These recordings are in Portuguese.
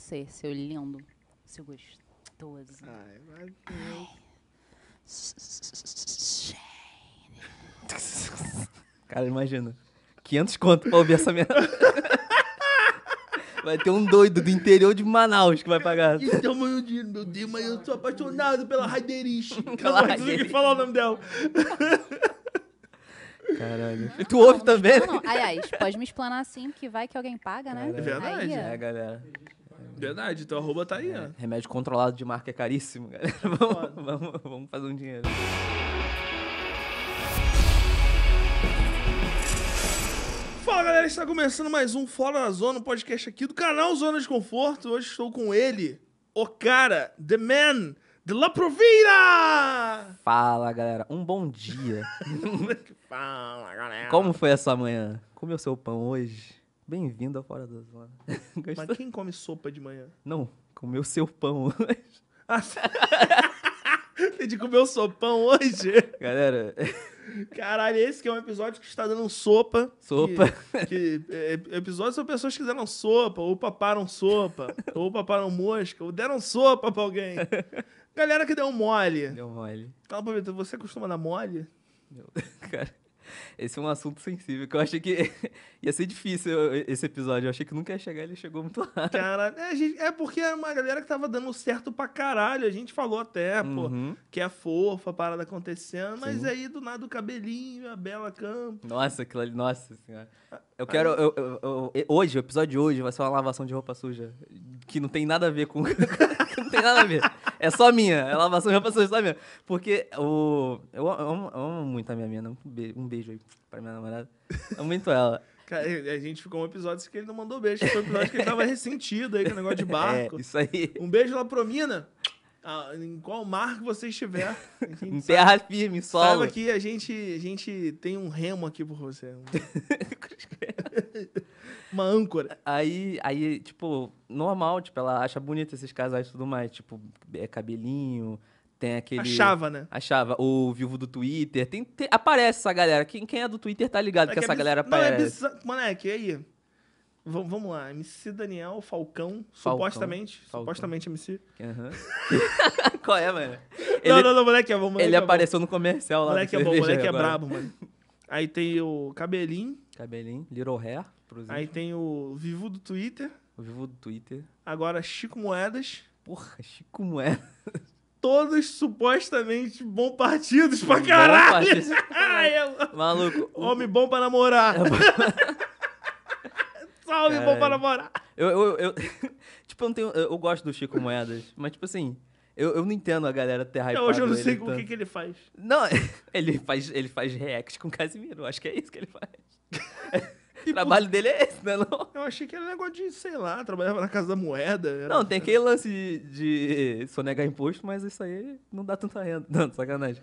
você, seu lindo, seu gostoso. Ah, é Ai, mas... Cara, imagina. 500 conto pra ouvir essa merda. Vai ter um doido do interior de Manaus que vai pagar. meu deus, meu Deus, mas eu sou apaixonado pela Raiderish. Pela que falar o nome dela. Caralho. E tu ouve também? Aliás, pode me explanar assim, que vai que alguém paga, né? É verdade. é, galera. É. Verdade, então arroba tá aí, é, ó. Remédio controlado de marca é caríssimo, galera. É vamos, vamos, vamos fazer um dinheiro. Fala galera, está começando mais um Fora da Zona, um podcast aqui do canal Zona de Conforto. Hoje estou com ele, o cara, the man, de La Provira! Fala galera, um bom dia. Fala galera. Como foi essa manhã? Comeu seu pão hoje? Bem-vindo ao Fora da Zona. Mas quem come sopa de manhã? Não, comeu seu pão hoje. Ah, Tem de comer o sopão hoje? Galera. Caralho, esse que é um episódio que está dando sopa. Sopa. Que, que é, é, episódios são pessoas que deram sopa, ou paparam sopa, ou paparam mosca, ou deram sopa pra alguém. Galera que deu mole. Deu mole. Fala pra mim, você costuma dar mole? Meu, cara. Esse é um assunto sensível que eu achei que ia ser difícil esse episódio. Eu achei que nunca ia chegar ele chegou muito lá. Cara, é, é, porque é porque era uma galera que tava dando certo pra caralho. A gente falou até, uhum. pô, que é fofa, a parada acontecendo. Mas Sim. aí do nada o cabelinho, a Bela Campo. Nossa, aquilo ali, nossa senhora. Eu quero. Eu, eu, eu, hoje, o episódio de hoje vai ser uma lavação de roupa suja. Que não tem nada a ver com. não tem nada a ver. É só minha. ela é lavação e repassagem é só minha. Porque o. Eu amo, eu amo muito a minha mina. Um beijo, aí pra minha namorada. Amo muito ela. Cara, a gente ficou um episódio que ele não mandou beijo. Foi um episódio que ele tava ressentido aí com o negócio de é, barco. É, isso aí. Um beijo lá pro Mina. Ah, em qual mar que você estiver. Em terra firme, solo. Saiba que a gente, a gente tem um remo aqui por você. uma âncora. Aí, aí, tipo, normal, tipo, ela acha bonito esses casais e tudo mais. Tipo, é cabelinho, tem aquele. Achava, né? Achava. O vivo do Twitter. Tem, tem aparece essa galera. Quem, quem é do Twitter tá ligado é que, que essa galera aparece. Não, é bizarro. Moleque, e aí? V vamos lá. MC Daniel Falcão, Falcão. supostamente. Falcão. Supostamente MC. Uhum. Qual é, mano? Ele, não, não, não, moleque é bom. Moleque ele é apareceu bom. no comercial lá. Moleque é bom, moleque é agora. é brabo, mano. Aí tem o Cabelinho. Cabelinho, Little Hair. Aí tem o Vivo do Twitter. O Vivo do Twitter. Agora Chico Moedas. Porra, Chico Moedas. Todos supostamente bom partidos pra caralho. Bom é Maluco. Homem bom pra namorar. É Salve, bom pra namorar. Eu, eu, eu tipo, eu não tenho. Eu, gosto do Chico Moedas, mas tipo assim. Eu, eu não entendo a galera ter ele. É, hoje eu não sei o que, que ele faz. Não, ele faz, ele faz react com Casimiro. Acho que é isso que ele faz. o trabalho dele é esse, né? Não? Eu achei que era um negócio de, sei lá, trabalhava na casa da moeda. Não, tem aquele lance de, de sonegar imposto, mas isso aí não dá tanta renda. Não, sacanagem.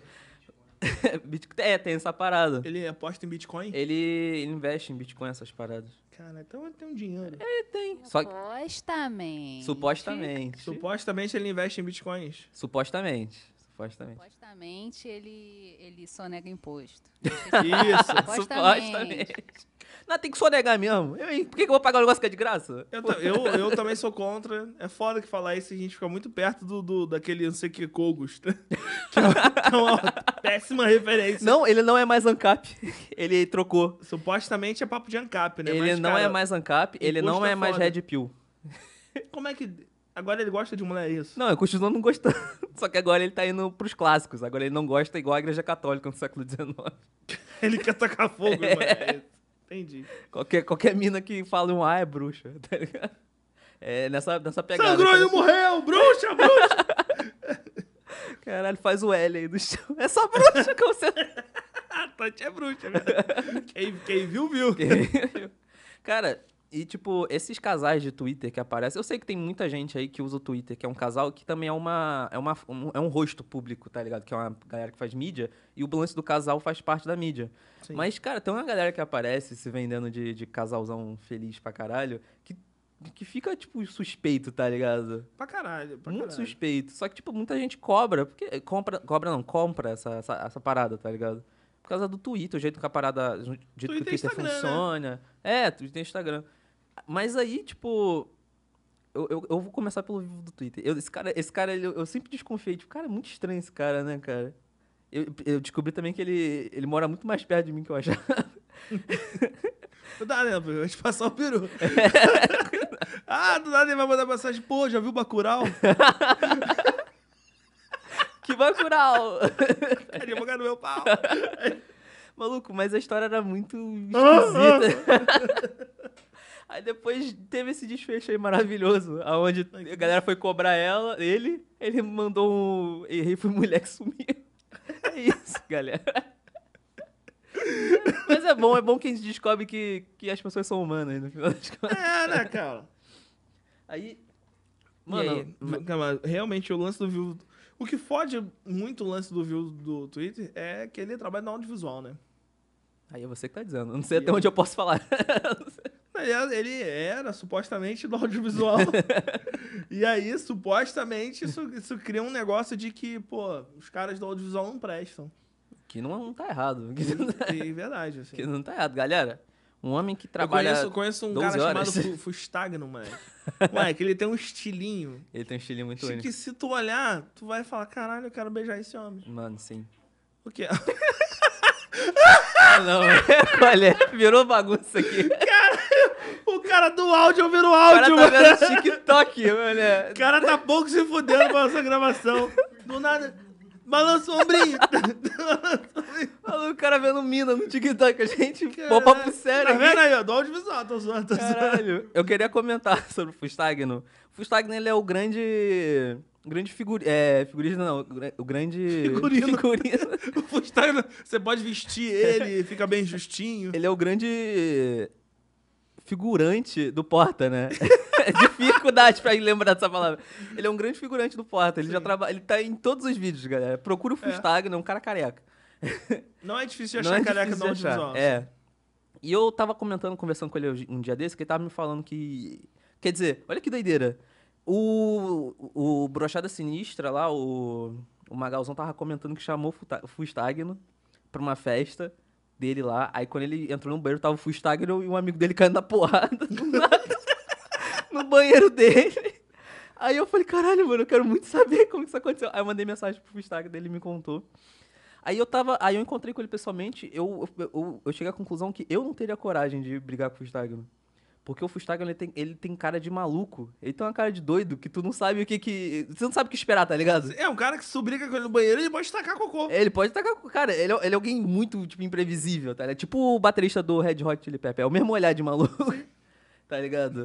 é, tem essa parada. Ele aposta em Bitcoin? Ele investe em Bitcoin, essas paradas. Cara, então ele tem um dinheiro. Ele é, tem. Só que... Supostamente. Supostamente. Supostamente ele investe em Bitcoins. Supostamente. Supostamente. Supostamente ele, ele sonega imposto. Isso, supostamente. Não, tem que sonegar mesmo. Eu, por que, eu vou pagar um negócio que é de graça? Eu, eu, eu, também sou contra. É foda que falar isso a gente fica muito perto do, do daquele não sei né? que Kogos. É que é uma, péssima referência. Não, ele não é mais ANCAP. Ele trocou. Supostamente é papo de ANCAP, né? Ele Mas, não é cara, é mais ANCAP, ele não é, é mais Red Pill. Como é que Agora ele gosta de mulher, é isso. Não, eu continuo não gostando. Só que agora ele tá indo pros clássicos. Agora ele não gosta igual a igreja católica no século XIX. ele quer tacar fogo, é. mano. É. Entendi. Qualquer, qualquer mina que fala um ah é bruxa, tá ligado? É nessa, nessa pegada. Sangrou ele então. morreu! Bruxa, bruxa! Caralho, faz o L aí do chão. É só bruxa que você. Tati é bruxa, velho. Né? Quem, quem viu, viu. Quem viu. Cara, e, tipo, esses casais de Twitter que aparecem, eu sei que tem muita gente aí que usa o Twitter, que é um casal que também é uma. É, uma, um, é um rosto público, tá ligado? Que é uma galera que faz mídia, e o lance do casal faz parte da mídia. Sim. Mas, cara, tem uma galera que aparece se vendendo de, de casalzão feliz pra caralho, que, que fica, tipo, suspeito, tá ligado? Pra caralho, pra Muito caralho. suspeito. Só que, tipo, muita gente cobra, porque. Eh, compra, cobra não, compra essa, essa, essa parada, tá ligado? Por causa do Twitter, o jeito que a parada. O jeito Twitter que o Twitter funciona. Né? É, Twitter e Instagram. Né? Mas aí, tipo. Eu, eu, eu, vou começar pelo vivo do Twitter. Eu, esse cara, esse cara ele, eu sempre desconfiei. Tipo, cara, é muito estranho esse cara, né, cara? Eu, eu descobri também que ele, ele mora muito mais perto de mim que eu achava. Não dá, né? A gente te passar o peru. ah, do nada ele vai mandar mensagem. Pô, já viu o Bacurau? que Bacurau? queria ia jogar no meu pau. Maluco, mas a história era muito ah! esquisita. Aí depois teve esse desfecho aí maravilhoso, aonde a galera foi cobrar ela, ele, ele mandou um. Errei, foi mulher que sumiu. É isso, galera. Mas é bom, é bom que a gente descobre que, que as pessoas são humanas, no final das contas. É, né, cara? Aí. Mano, aí? Calma, realmente o lance do view. O que fode muito o lance do view do Twitter é que ele trabalha no audiovisual, né? Aí é você que tá dizendo. Eu não sei e até eu... onde eu posso falar. É, ele era supostamente do audiovisual. e aí, supostamente, isso, isso cria um negócio de que, pô, os caras do audiovisual não prestam. Que não, não tá errado. Que não tá... É verdade, assim. Que não tá errado. Galera, um homem que trabalha. Eu conheço, conheço um cara horas. chamado Fustagno, moleque. que ele tem um estilinho. Ele tem um estilinho muito único. Que se tu olhar, tu vai falar: caralho, eu quero beijar esse homem. Mano, sim. O quê? ah, não, olha, virou bagunça aqui cara do áudio ouvindo áudio, o cara tá mano. vendo TikTok, mano. O cara tá pouco se fudendo com essa gravação. Do nada. Balança o Falou o cara vendo mina no TikTok. A gente pô papo sério. Tá vendo aí, ó? Do audiovisual. Tô zoando, tô zoando. Eu queria comentar sobre o Fustagno. O Fustagno, ele é o grande... Grande figurino. É, figurino não, o grande... Figurino. figurino. o Fustagno, você pode vestir ele, fica bem justinho. Ele é o grande figurante do Porta, né? é dificuldade pra lembrar dessa palavra. Ele é um grande figurante do Porta. Ele Sim. já trabalha. Ele tá em todos os vídeos, galera. Procura o é. Fustagna, é um cara careca. Não é difícil achar não é careca difícil não achar. É. E eu tava comentando, conversando com ele um dia desse, que ele tava me falando que. Quer dizer, olha que doideira. O, o Brochada Sinistra lá, o, o Magalzão tava comentando que chamou o Fustagno pra uma festa dele lá. Aí quando ele entrou no banheiro, tava o Fustagno e um amigo dele caindo na porrada do nada, no banheiro dele. Aí eu falei, caralho, mano, eu quero muito saber como isso aconteceu. Aí eu mandei mensagem pro Fustagno dele me contou. Aí eu tava. Aí eu encontrei com ele pessoalmente, eu, eu, eu, eu cheguei à conclusão que eu não teria coragem de brigar com o Fustagno. Porque o Fustaga, ele tem, ele tem cara de maluco. Ele tem uma cara de doido que tu não sabe o que que... Você não sabe o que esperar, tá ligado? É, um cara que se briga com ele no banheiro, ele pode tacar cocô. É, ele pode tacar cocô. Cara, ele é, ele é alguém muito, tipo, imprevisível, tá ligado? Tipo o baterista do Red Hot Chili Peppers. É o mesmo olhar de maluco, tá ligado?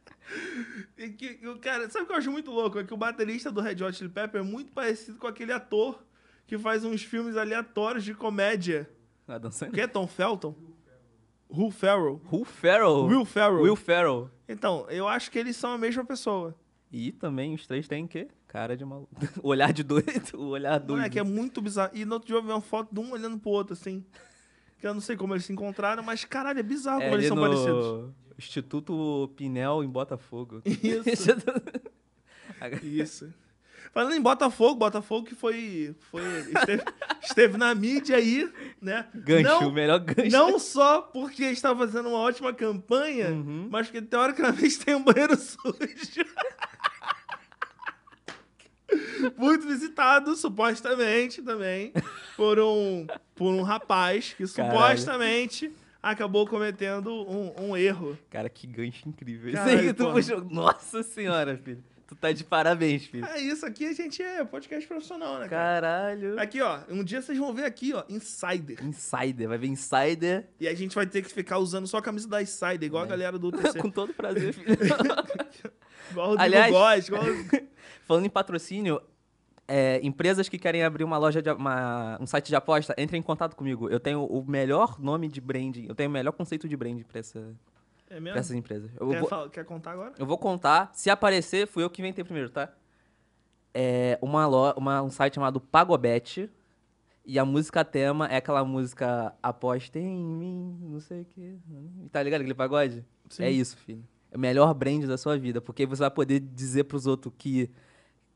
o cara, sabe o que eu acho muito louco? É que o baterista do Red Hot Chili Peppers é muito parecido com aquele ator que faz uns filmes aleatórios de comédia. Ah, dançando? Que é Tom Felton? Will Ferrell. Will Ferrell? Will Ferrell. Will Ferrell. Então, eu acho que eles são a mesma pessoa. E também os três têm o quê? Cara de maluco. olhar de doido, o olhar doido. Não, é que é muito bizarro. E no outro dia eu vi uma foto de um olhando pro outro, assim. Que eu não sei como eles se encontraram, mas caralho, é bizarro é, como eles são no... parecidos. Instituto Pinel em Botafogo. Isso. Isso. Falando em Botafogo, Botafogo que foi. foi esteve, esteve na mídia aí, né? Gancho, não, o melhor gancho. Não só porque está fazendo uma ótima campanha, uhum. mas porque teoricamente tem um banheiro sujo. muito visitado, supostamente também, por um, por um rapaz que Caralho. supostamente acabou cometendo um, um, erro. Cara, que gancho incrível. Caralho, Isso aí, tu puxou. Nossa senhora, filho. Tu tá de parabéns, filho. É isso, aqui a gente é podcast profissional, né? Cara? Caralho. Aqui, ó, um dia vocês vão ver aqui, ó, Insider. Insider, vai ver Insider. E a gente vai ter que ficar usando só a camisa da Insider, igual a é. galera do UTC. Com todo prazer, filho. igual o Aliás, Góes, igual... falando em patrocínio, é, empresas que querem abrir uma loja de uma, um site de aposta, entrem em contato comigo. Eu tenho o melhor nome de branding, eu tenho o melhor conceito de branding para essa é mesmo? essas empresas. Eu quer, vou, falar, quer contar agora? Eu vou contar. Se aparecer, fui eu que inventei primeiro, tá? É uma, lo, uma um site chamado Pagobet. E a música tema é aquela música Aposta em mim, não sei o quê. Tá ligado aquele pagode? Sim. É isso, filho. É o melhor brand da sua vida, porque você vai poder dizer pros outros que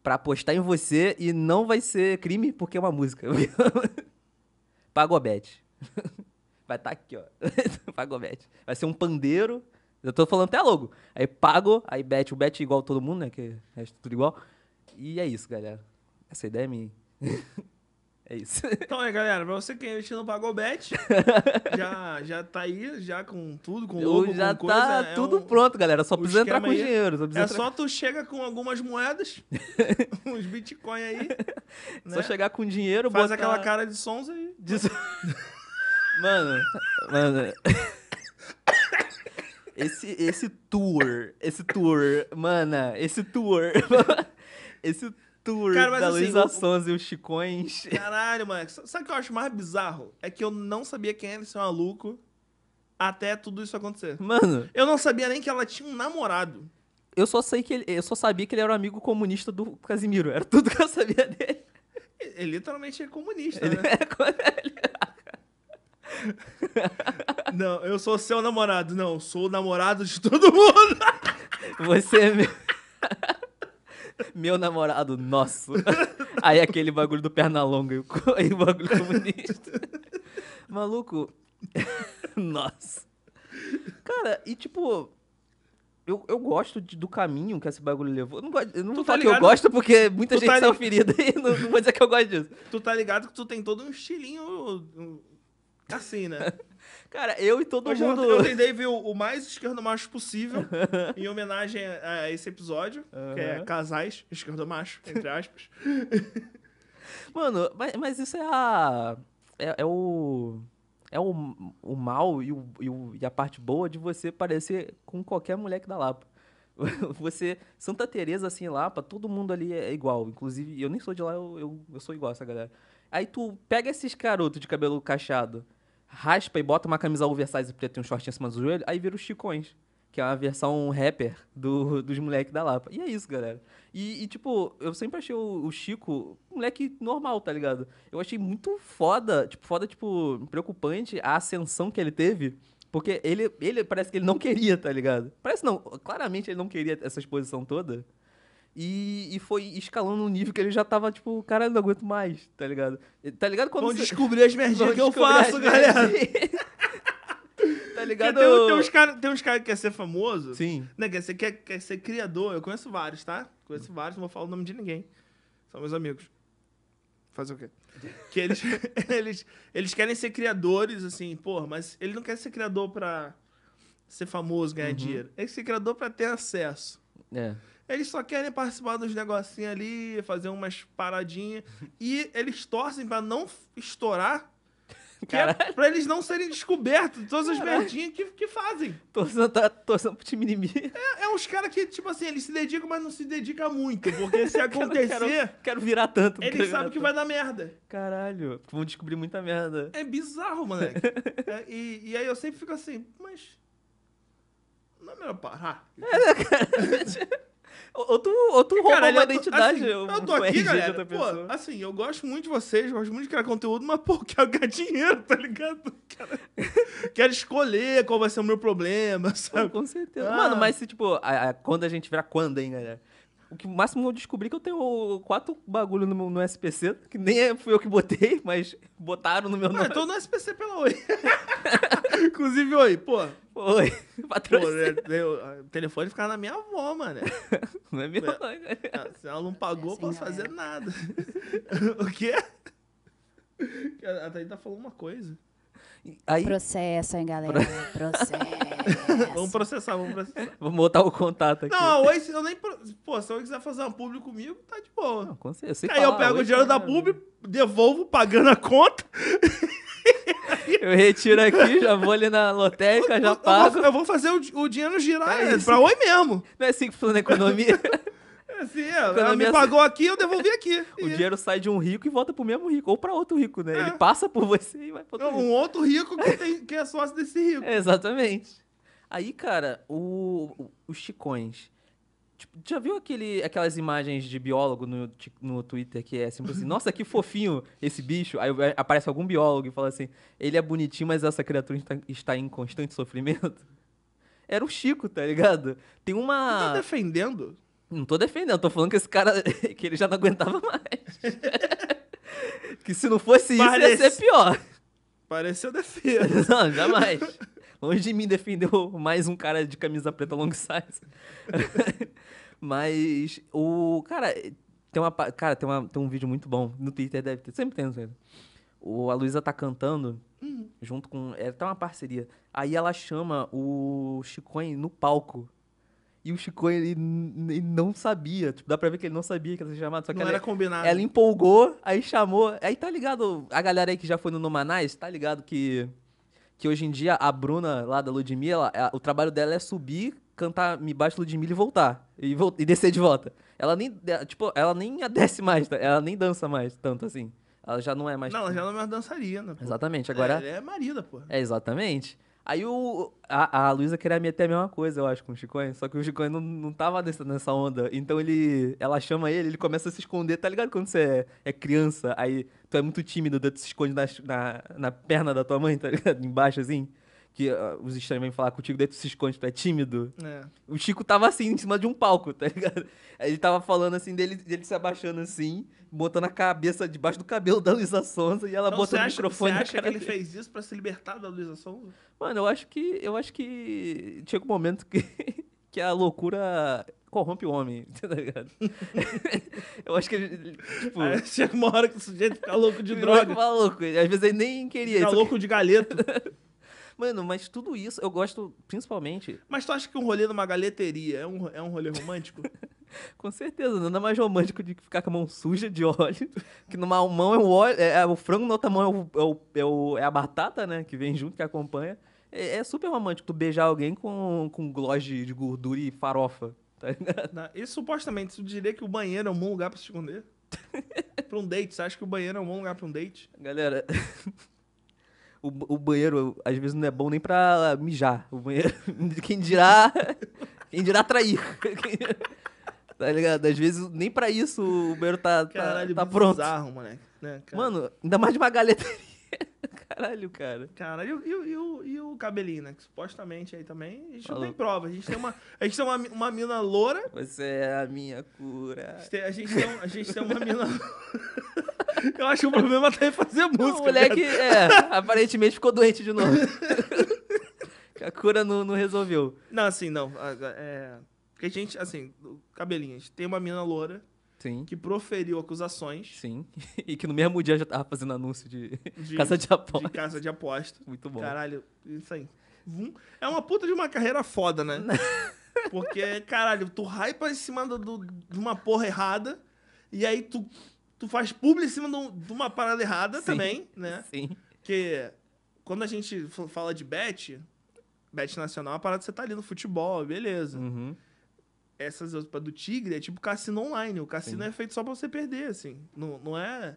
para apostar em você e não vai ser crime porque é uma música. Pagobet. vai estar tá aqui, ó. Pagobet. Vai ser um pandeiro. Eu tô falando até logo. Aí pago, aí bet. O bet é igual todo mundo, né? Que é tudo igual. E é isso, galera. Essa ideia é minha. é isso. Então é, galera. Pra você que ainda não no Pagobet, já, já tá aí, já com tudo, com logo, já com tá coisa, é tudo é um... pronto, galera. Só precisa entrar com aí, dinheiro. Só é entrar... só tu chega com algumas moedas, uns bitcoin aí. Né? Só chegar com dinheiro, Faz botar... aquela cara de sons aí. De... Mano, mano. Esse, esse tour, esse tour, mana, esse tour, esse tour Cara, da assim, Luísa Sons e os Chicões. Caralho, mano, sabe o que eu acho mais bizarro? É que eu não sabia quem era esse maluco até tudo isso acontecer. Mano. Eu não sabia nem que ela tinha um namorado. Eu só sei que ele, eu só sabia que ele era um amigo comunista do Casimiro, era tudo que eu sabia dele. Ele literalmente é comunista, ele né? É, ele é Não, eu sou seu namorado. Não, sou o namorado de todo mundo. Você é meu... meu namorado, nosso. Aí aquele bagulho do perna longa e o bagulho comunista. Maluco. Nossa. Cara, e tipo, eu, eu gosto de, do caminho que esse bagulho levou. Eu não, gosto, eu não tu vou tá falar ligado? que eu gosto, porque muita tu tá gente tá saiu ferida e não, não, vou dizer que eu gosto disso. Tu tá ligado que tu tem todo um estilinho Assim, né? Cara, eu e todo Hoje mundo. Eu, eu tentei ver o, mais mais esquerdomacho possível em homenagem a, esse episódio, uhum. que é casais esquerdomacho, entre aspas. Mano, mas, mas isso é a. É, é o. É o, o mal e, o, e, o, e a parte boa de você parecer com qualquer moleque da Lapa você, Santa Teresa, assim, lapa todo mundo ali é igual. Inclusive, eu nem sou de lá, eu, eu, eu sou igual a essa galera. Aí tu pega esses garotos de cabelo cachado raspa e bota uma camisa oversize preta e um shortinho cima do joelho, aí vira os Chicões, que é uma versão rapper do, dos moleques da Lapa. E é isso, galera. E, e tipo, eu sempre achei o, o, Chico um moleque normal, tá ligado? Eu achei muito foda, tipo, foda, tipo, preocupante a ascensão que ele teve. Porque ele, ele parece que ele não queria, tá ligado? Parece não, claramente ele não queria essa exposição toda. E, e foi escalando um nível que ele já tava, tipo, cara, não aguento mais, tá ligado? Tá ligado quando. Vão você... descobrir as merdinhas que eu faço, galera! tá ligado? Porque tem, tem uns caras cara que quer ser famoso. Sim. Né, quer, ser, quer, quer ser criador. Eu conheço vários, tá? Conheço vários, não vou falar o nome de ninguém. São meus amigos. Fazer o quê? que eles, eles, eles querem ser criadores, assim, porra, mas ele não quer ser criador pra ser famoso, ganhar uhum. dinheiro. Ele quer ser criador pra ter acesso. É. Eles só querem participar dos negocinhos ali, fazer umas paradinhas. E eles torcem para não estourar que é pra eles não serem descobertos, todas as merdinhas que, que fazem. Torçando, tá torçando pro time inimigo. É, é uns caras que, tipo assim, eles se dedicam, mas não se dedicam muito. Porque se acontecer. quero, quero, quero, virar tanto. Eles sabem que vai dar merda. Caralho, vão descobrir muita merda. É bizarro, moleque. é, e, e aí eu sempre fico assim, mas. Não ah. é melhor parar? É, né, cara. Ou tu, é, roubou a uma é identidade. Assim, eu tô aqui, galera. Pô, assim, eu gosto muito de vocês, gosto muito de criar conteúdo, mas, pô, quero ganhar dinheiro, tá ligado? Cara, quero escolher qual vai ser o meu problema, sabe? Pô, com certeza. Ah. Mano, mas se, tipo, a, a, quando a gente virar quando, hein, galera? O que máximo eu descobri é que eu tenho quatro bagulho no, meu, no SPC, que nem é, fui eu que botei, mas botaram no meu nome. Ah, então no SPC pela Oi. Inclusive, Oi, pô. Oi, patrocínio. Pô, é, eu, eu, o telefone ficava na minha avó, mano. Não é meu, não. Se ela não pagou, eu posso fazer nada. o quê? A Thaís tá falando uma coisa. Aí... Processa, hein, galera? Processa vamos processar, vamos processar. Vamos botar o contato aqui. Não, hoje eu nem. Pô, se alguém quiser fazer uma publi comigo, tá de boa. Não, com certeza. Aí falar, eu pego o dinheiro é da publi, devolvo pagando a conta. Eu retiro aqui, já vou ali na lotérica, eu, já eu, pago. Eu vou, fazer o, o dinheiro girar, é, pra oi mesmo. Não é assim que funciona a economia? É assim, é ela me pagou aqui, eu devolvi aqui. o e... dinheiro sai de um rico e volta pro mesmo rico, ou pra outro rico, né? É. Ele passa por você e vai pro outro Um outro rico que, tem, que é sócio desse rico. É, exatamente. Aí, cara, o, o, os chicões. Tipo, já viu aquele, aquelas imagens de biólogo no, no Twitter que é sempre assim, nossa, que fofinho esse bicho? Aí aparece algum biólogo e fala assim, ele é bonitinho, mas essa criatura está, está em constante sofrimento. Era o Chico, tá ligado? Tem uma... Tu tá defendendo? Não tô defendendo, tô falando que esse cara, que ele já não aguentava mais. que se não fosse Parece... isso, ia ser pior. Pareceu defesa. Não, jamais. Longe de mim defendeu mais um cara de camisa preta long size. Mas o. Cara, tem uma. Cara, tem, uma, tem um vídeo muito bom. No Twitter deve ter. Sempre tem no O, a Luísa tá cantando uhum. junto com. É até uma parceria. Aí ela chama o Chicoin no palco. E o Chico, ele, ele, não sabia. Tipo, dá pra ver que ele não sabia que ia ser chamado. Só que não ela, era é, combinado. Ela empolgou, aí chamou. Aí tá ligado, a galera aí que já foi no Nomanais, tá ligado que que hoje em dia a Bruna lá da Ludmilla, ela, o trabalho dela é subir, cantar Me baixo Ludmilla e voltar. E, vol e descer de volta. Ela nem, tipo, ela nem desce mais, tá, ela nem dança mais tanto assim. Ela já não é mais. Não, ela tipo já não é mais dançarina. Pô. Exatamente. Agora. É, é marida, pô. É, exatamente. Aí o, a, a Luísa queria até a mesma coisa, eu acho, com o Chiconha. Só que o Chiconha não, não tava nessa, nessa onda. Então ele, ela chama ele, ele começa a se esconder. Tá ligado quando você é, é criança, aí tu é muito tímido, tu se esconde na, na, na perna da tua mãe, tá ligado? Embaixo, assim que uh, os estranhos vêm falar contigo, daí tu se esconde, tu é tímido. É. O Chico tava assim, em cima de um palco, tá ligado? Ele tava falando assim, dele, dele se abaixando assim, botando a cabeça debaixo do cabelo da Luísa Sonza e ela então, botando o microfone. Você acha que ele dele. fez isso pra se libertar da Luísa Sonza? Mano, eu acho que. Eu acho que. Chega um momento que, que a loucura corrompe o homem, tá ligado? eu acho que ele, tipo... chega uma hora que o sujeito fica louco de droga. Fica louco, às vezes ele nem queria. Fica louco que... de galeto. Mano, mas tudo isso eu gosto principalmente. Mas tu acha que um rolê numa galeteria é um, é um rolê romântico? com certeza, é nada mais romântico de ficar com a mão suja de óleo. Que numa mão é o óleo, é, é o frango, na outra mão é, o, é, o, é, o, é a batata, né? Que vem junto, que acompanha. É, é super romântico tu beijar alguém com, com gloss de, de gordura e farofa. Tá E supostamente, tu diria que o banheiro é um bom lugar pra se esconder? pra um date, você acha que o banheiro é um bom lugar pra um date? Galera, o, o banheiro, às vezes, não é bom nem pra mijar. O banheiro, quem dirá. Quem dirá trair. Tá ligado? Às vezes, nem pra isso o banheiro tá, tá Caralho, tá, tá pronto. Bizarro, moleque. Né, cara? Mano, ainda mais de uma galeta. Caralho, cara. Cara, e, e, e, o, e o cabelinho, né? Que supostamente aí também. A gente Falou. não tem prova. A gente tem uma, a gente tem uma, uma mina loura. Você é a minha cura. A gente tem, a gente tem, a gente tem uma mina. Eu acho que o problema até tá é fazer música. O moleque, né? é, aparentemente ficou doente de novo. a cura não, não resolveu. Não, assim, não. É, porque a gente, assim, cabelinho, a gente tem uma mina loura Sim. que proferiu acusações. Sim. E que no mesmo dia já tava fazendo anúncio de, de de aposta. De casa de aposta. Muito bom. Caralho, isso aí. É uma puta de uma carreira foda, né? Porque, caralho, tu hypa em cima do, do, de uma porra errada, e aí tu, tu faz publi em cima do, de uma parada errada Sim. também, né? Sim. Porque quando a gente fala de bet, bet nacional, é uma parada você tá ali no futebol, beleza. Uhum essas outras do Tigre é tipo cassino online. O cassino Sim. é feito só pra você perder, assim. Não, não é.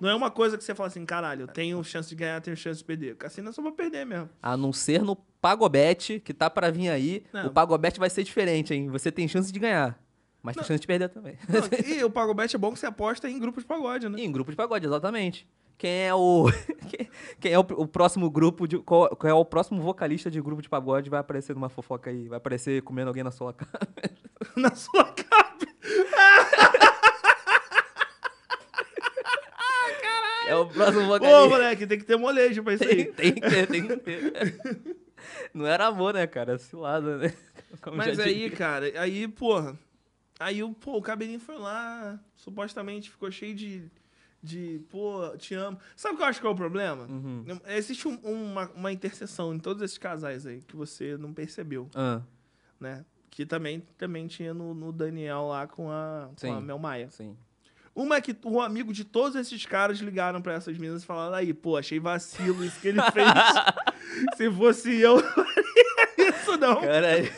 Não é uma coisa que você fala assim, caralho, eu é. tenho chance de ganhar, tenho chance de perder. O cassino é só pra perder mesmo. A não ser no Pagobet, que tá para vir aí. Não. O Pagobet vai ser diferente, hein? Você tem chance de ganhar. Mas não. tem chance de perder também. Não, e o Pagobet é bom que você aposta em grupos de pagode, né? E em grupos de pagode, exatamente. Quem é o. Quem é o, o próximo grupo de. Qual, qual, é o próximo vocalista de grupo de pagode vai aparecer numa fofoca aí? Vai aparecer comendo alguém na sua cara. na sua cabeça. ah, é o próximo vocalista. moleque, tem que ter molejo pra isso tem, aí. Tem que ter, tem que ter. Não era amor, né, cara? Cilada, é né? Como Mas aí, cara, aí, porra. Aí pô, o cabelinho foi lá, supostamente ficou cheio de. De, pô, te amo. Sabe o que eu acho que é o problema? Uhum. Existe um, uma, uma interseção em todos esses casais aí que você não percebeu. Uhum. Né? Que também, também tinha no, no Daniel lá com a, sim, com a Mel Maia. Sim. Uma é que um amigo de todos esses caras ligaram para essas meninas e falaram: aí, pô, achei vacilo isso que ele fez. Se fosse eu, não faria isso não. Caralho.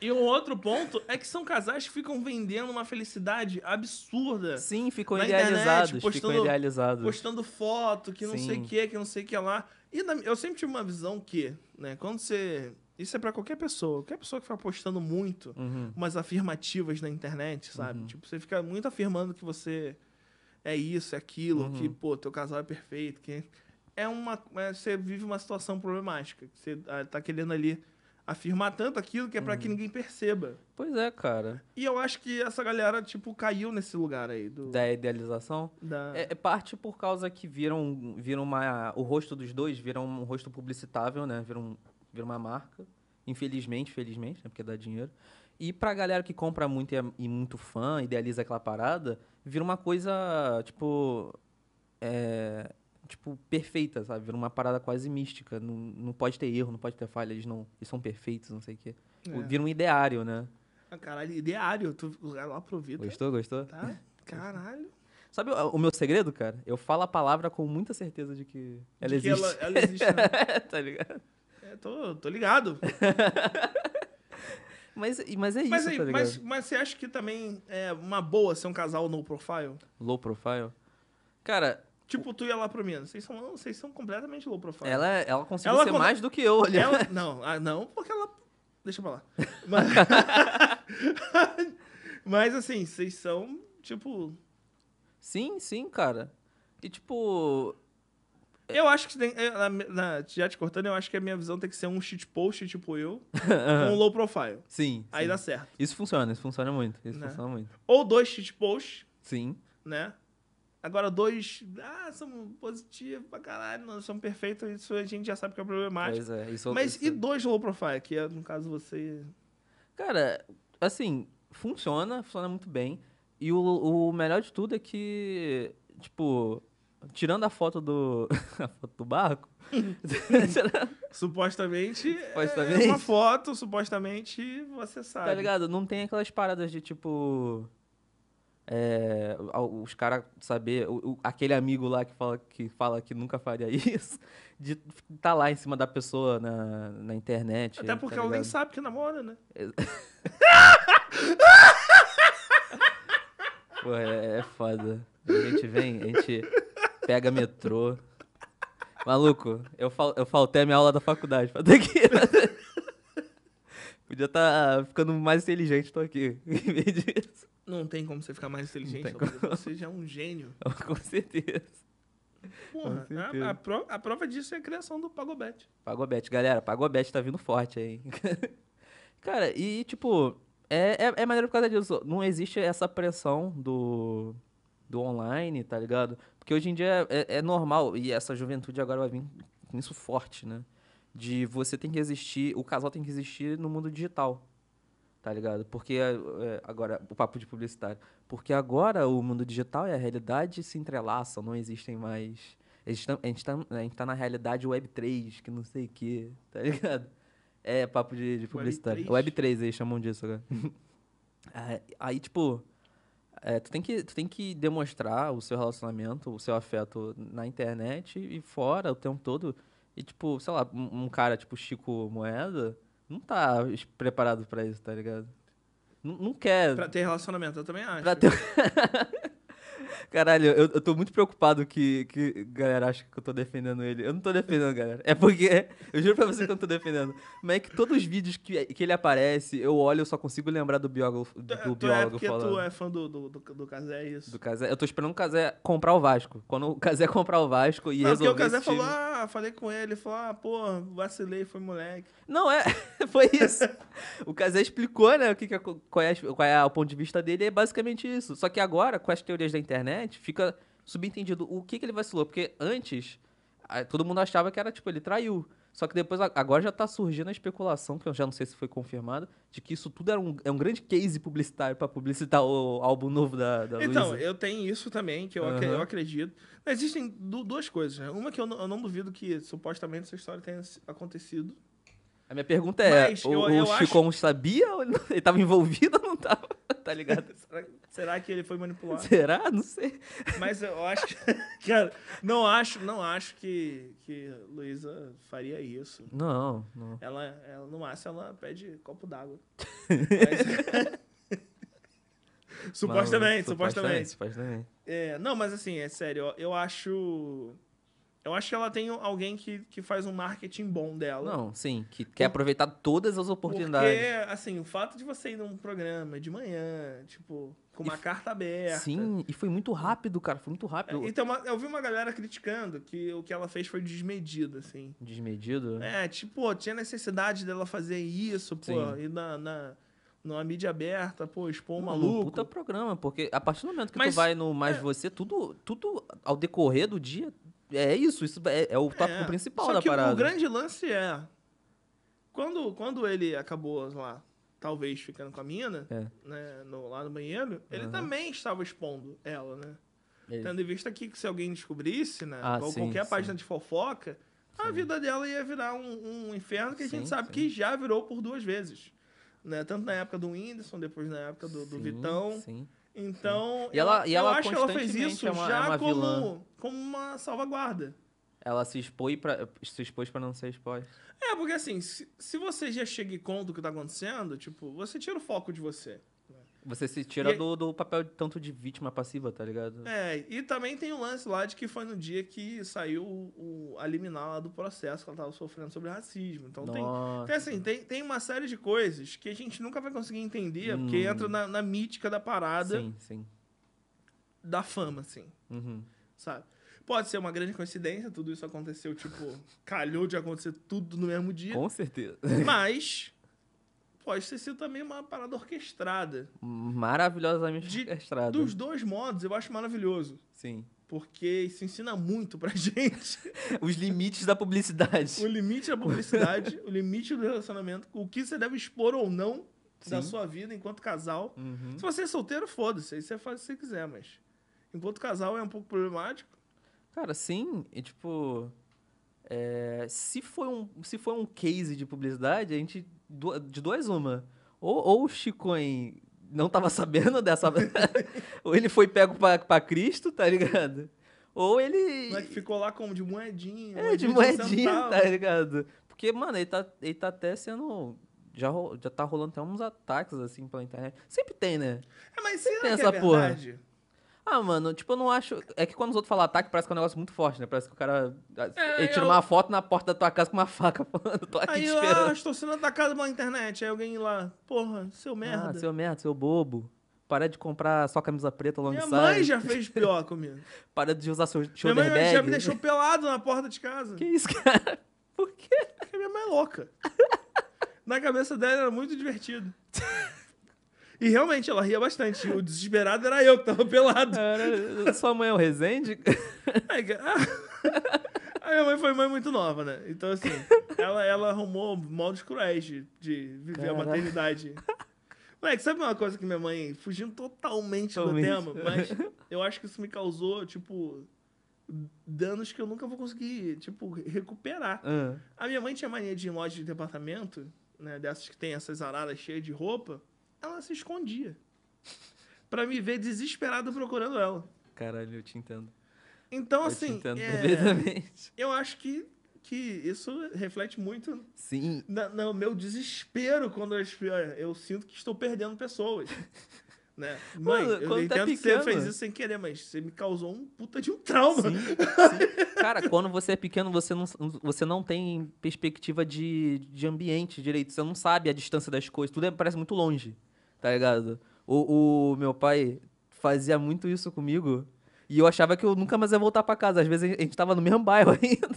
E um outro ponto é que são casais que ficam vendendo uma felicidade absurda. Sim, ficam idealizados. Internet, postando, ficam idealizados. Postando foto, que não Sim. sei o que, que não sei o que lá. E na, eu sempre tive uma visão que, né, quando você isso é para qualquer pessoa. Qualquer pessoa que fica postando muito uhum. umas afirmativas na internet, sabe? Uhum. Tipo, você fica muito afirmando que você é isso, é aquilo, uhum. que, pô, teu casal é perfeito, que... É uma... É, você vive uma situação problemática. Você ah, tá querendo ali afirmar tanto aquilo que é para que uhum. ninguém perceba. Pois é, cara. E eu acho que essa galera, tipo, caiu nesse lugar aí. Do... Da idealização? Da... É, é, parte por causa que viram, viram uma... O rosto dos dois viram um rosto publicitável, né? Viram Vira uma marca. Infelizmente, felizmente, né? Porque dá dinheiro. E pra galera que compra muito e, é, e muito fã, idealiza aquela parada, vira uma coisa, tipo. É, tipo, perfeita, sabe? Vira uma parada quase mística. Não, não pode ter erro, não pode ter falha, eles, não, eles são perfeitos, não sei o quê. É. Vira um ideário, né? Ah, caralho, ideário. Tu aproveita. É gostou, gostou? Tá? Caralho. Sabe o, o, meu segredo, cara? Eu falo a palavra com muita certeza de que ela de existe. Que ela, ela existe, né? tá ligado? É, tô, tô ligado. mas, mas é isso, mas, aí, tá mas, mas você acha que também é uma boa ser um casal low profile? Low profile? Cara, Tipo, tu ia lá pro mim Vocês são, vocês são completamente low profile. Ela, ela conseguiu ela ser con... mais do que eu, olha. Ela, não, ah, não, porque ela. Deixa pra lá. Mas, Mas assim, vocês são, tipo. Sim, sim, cara. E tipo. Eu acho que tem. É, na, na, já te cortando, eu acho que a minha visão tem que ser um shitpost, tipo eu, com um low profile. Sim. Aí sim. dá certo. Isso funciona, isso funciona muito. Isso né? funciona muito. Ou dois shitposts. Sim. Né? Agora, dois. Ah, são positivos pra caralho, nós somos perfeitos, isso a gente já sabe que é problemático. Pois é, isso é Mas e é- dois low profile, que é, no caso, você. Cara, assim, funciona, funciona muito bem. E o, o melhor de tudo é que, tipo, Tirando a foto do. a foto do barco. supostamente, supostamente. É uma foto, supostamente você sabe. Tá ligado? Não tem aquelas paradas de tipo. É, os caras saber o, o, aquele amigo lá que fala que fala que nunca faria isso de estar tá lá em cima da pessoa na, na internet até porque tá ela nem sabe que namora né Pô, é, é foda a gente vem a gente pega metrô. Maluco, eu, fal eu faltei a minha aula da faculdade pra ter que Podia estar tá ah, ficando mais inteligente, tô aqui. Não tem como você ficar mais inteligente, você já é um gênio. Com certeza. Porra, Com certeza. A, a, pro, a, prova disso é a criação do Pagobet. Pagobet, galera, Pagobet tá vindo forte aí. Cara, e tipo, é, é, é maneiro por causa disso. Não existe essa pressão do, do online, tá ligado? Porque hoje em dia é, é, é, normal, e essa juventude agora vai vir com isso forte, né? De você tem que existir, o casal tem que existir no mundo digital, tá ligado? Porque é, é, agora, o papo de publicitário. Porque agora o mundo digital e a realidade se entrelaçam, não existem mais. A gente tá, a gente tá, a gente tá na realidade Web3, que não sei o quê, tá ligado? É, papo de, de publicitário. Web3? Web3, eles chamam disso agora. É, aí, tipo, é, tu, tem que, tu tem que demonstrar o seu relacionamento, o seu afeto na internet e fora o tempo todo. E, tipo, sei lá, um, um cara tipo Chico Moeda não tá preparado para isso, tá ligado? N não quer. Pra ter relacionamento, eu também acho. Pra ter... Caralho, eu, eu tô muito preocupado que, que galera acha que eu tô defendendo ele. Eu não tô defendendo, galera. É porque, eu juro pra você que eu não tô defendendo. Mas é que todos os vídeos que, que ele aparece, eu olho eu só consigo lembrar do biólogo, do, tu, é, é biólogo é porque tu é fã do, do, do, do Cazé, é isso? Do Cazé. Eu tô esperando o Cazé comprar o Vasco. Quando o Cazé comprar o Vasco e resolver porque o Cazé falou, ah, falei com ele, falou, ah, pô, vacilei, foi moleque. Não, é, foi isso. o Cazé explicou, né, o que que é, qual, é, qual é o ponto de vista dele, é basicamente isso. Só que agora, com as teorias da internet, internet, fica subentendido o que, que ele vacilou. Porque antes, todo mundo achava que era, tipo, ele traiu. Só que depois, agora já está surgindo a especulação, que eu já não sei se foi confirmado de que isso tudo era um, é um grande case publicitário para publicitar o álbum novo da, da Então, Luiza. eu tenho isso também, que eu, uhum. eu acredito. existem duas coisas. Né? Uma que eu, eu, não duvido que supostamente essa história tenha acontecido, a minha pergunta é, Mas o, eu, eu o acho... sabia? Ele estava envolvido ou não estava? Tá ligado? será, será, que ele foi manipulado? Será? Não sei. Mas eu acho que, cara, não acho, não acho que, que Luísa faria isso. Não, não. Ela, ela, no máximo, ela pede copo d'água. Supostamente, supostamente, supostamente, supostamente. É, não, mas assim, é sério, eu acho eu acho que ela tem alguém que, que faz um marketing bom dela. Não, sim, que quer aproveitar todas as oportunidades. Porque, assim, o fato de você ir num programa de manhã, tipo, com uma e carta aberta. Sim, e foi muito rápido, cara, foi muito rápido. É, então, eu vi uma galera criticando que o que ela fez foi desmedido, assim. Desmedido? É, tipo, tinha necessidade dela fazer isso, pô, e na... na numa mídia aberta, pô, expor um não, maluco. Puta programa, porque a partir do momento que Mas, tu vai no Mais é... Você, tudo, tudo ao decorrer do dia é isso, isso é, é o tópico é, principal da parada. O, o grande lance é. Quando, quando ele acabou lá, talvez ficando com a mina, é. né, no, lá no banheiro, ele uhum. também estava expondo ela, né? Ele. Tendo em vista que, que se alguém descobrisse, né? Ah, ou sim, qualquer sim. página de fofoca, sim. a vida dela ia virar um, um inferno que a gente sabe que já virou por duas vezes. Né? Tanto na época do Whindersson, depois na época do, do Vitão. Sim. Então, e ela, ela, e ela eu acho que ela fez isso é uma, é já é uma como, como uma salvaguarda. Ela se, expôs pra, se expôs pra não ser exposta. É, porque assim, se, se você já chega e conta o que tá acontecendo, tipo, você tira o foco de você. Você se tira e... do, do papel tanto de vítima passiva, tá ligado? É, e também tem um lance lá de que foi no dia que saiu o, a liminar lá do processo que ela tava sofrendo sobre racismo. Então tem, tem assim, tem, tem uma série de coisas que a gente nunca vai conseguir entender, hum. porque entra na, na, mítica da parada. Sim, sim. Da fama, assim. Uhum. Sabe? Pode ser uma grande coincidência, tudo isso aconteceu, tipo, calhou de acontecer tudo no mesmo dia. Com certeza. Mas pode ter sido também uma parada orquestrada. Maravilhosamente de, orquestrada. Dos dois modos, eu acho maravilhoso. Sim. Porque isso ensina muito pra gente. Os limites da publicidade. O limite da publicidade, o limite do relacionamento, o que você deve expor ou não Sim. da sua vida enquanto casal. Uhum. Se você é solteiro, foda-se, aí você faz o que você quiser, mas. Enquanto casal é um pouco problemático. Cara, sim. E, tipo, é, se, foi um, se foi um case de publicidade, a gente de duas uma. Ou, ou o em não tava sabendo dessa. ou ele foi pego para Cristo, tá ligado? Ou ele. Mas ficou lá como de moedinha. É, de moedinha, tá ligado? Porque, mano, ele tá, ele tá até sendo. Já, já tá rolando até uns ataques assim pela internet. Sempre tem, né? É, mas será Sempre tem essa é verdade? Porra. Ah, mano, tipo, eu não acho. É que quando os outros falam ataque, parece que é um negócio muito forte, né? Parece que o cara. É, eh, ele tira eu... uma foto na porta da tua casa com uma faca, falando, tô aqui aí, esperando. Ah, estou sendo atacado pela internet. Aí alguém lá, porra, seu ah, merda. Ah, seu merda, seu bobo. Para de comprar só camisa preta long Minha mãe já fez pior comigo. Para de usar seu shoulder Minha mãe bag. já me deixou pelado na porta de casa. Que isso, cara? Por quê? Porque minha mãe é louca. na cabeça dela era muito divertido. E realmente, ela ria bastante. O desesperado era eu que tava pelado. Era... Sua mãe é o Rezende? Aí, é, a... a minha mãe foi mãe muito nova, né? Então, assim, ela, ela arrumou moldes cruéis de, de viver Caraca. a maternidade. Moleque, sabe uma coisa que minha mãe, fugindo totalmente, totalmente do tema, mas eu acho que isso me causou, tipo, danos que eu nunca vou conseguir, tipo, recuperar. Uhum. A minha mãe tinha mania de ir em loja de departamento, né? Dessas que tem essas araras cheias de roupa ela se escondia. para me ver desesperado procurando ela. Caralho, eu te entendo. Então, eu assim. Te entendo é, Eu acho que, que isso reflete muito. Sim. no meu desespero quando eu, eu sinto que estou perdendo pessoas. né? Mãe, Mano, eu tá entendo que você fez isso sem querer, mas você me causou um puta de um trauma. Sim, sim. Cara, quando você é pequeno, você não, você não tem perspectiva de, de ambiente direito. Você não sabe a distância das coisas. Tudo é, parece muito longe tá ligado? O, o meu pai fazia muito isso comigo e eu achava que eu nunca mais ia voltar para casa. Às vezes a gente tava no mesmo bairro ainda.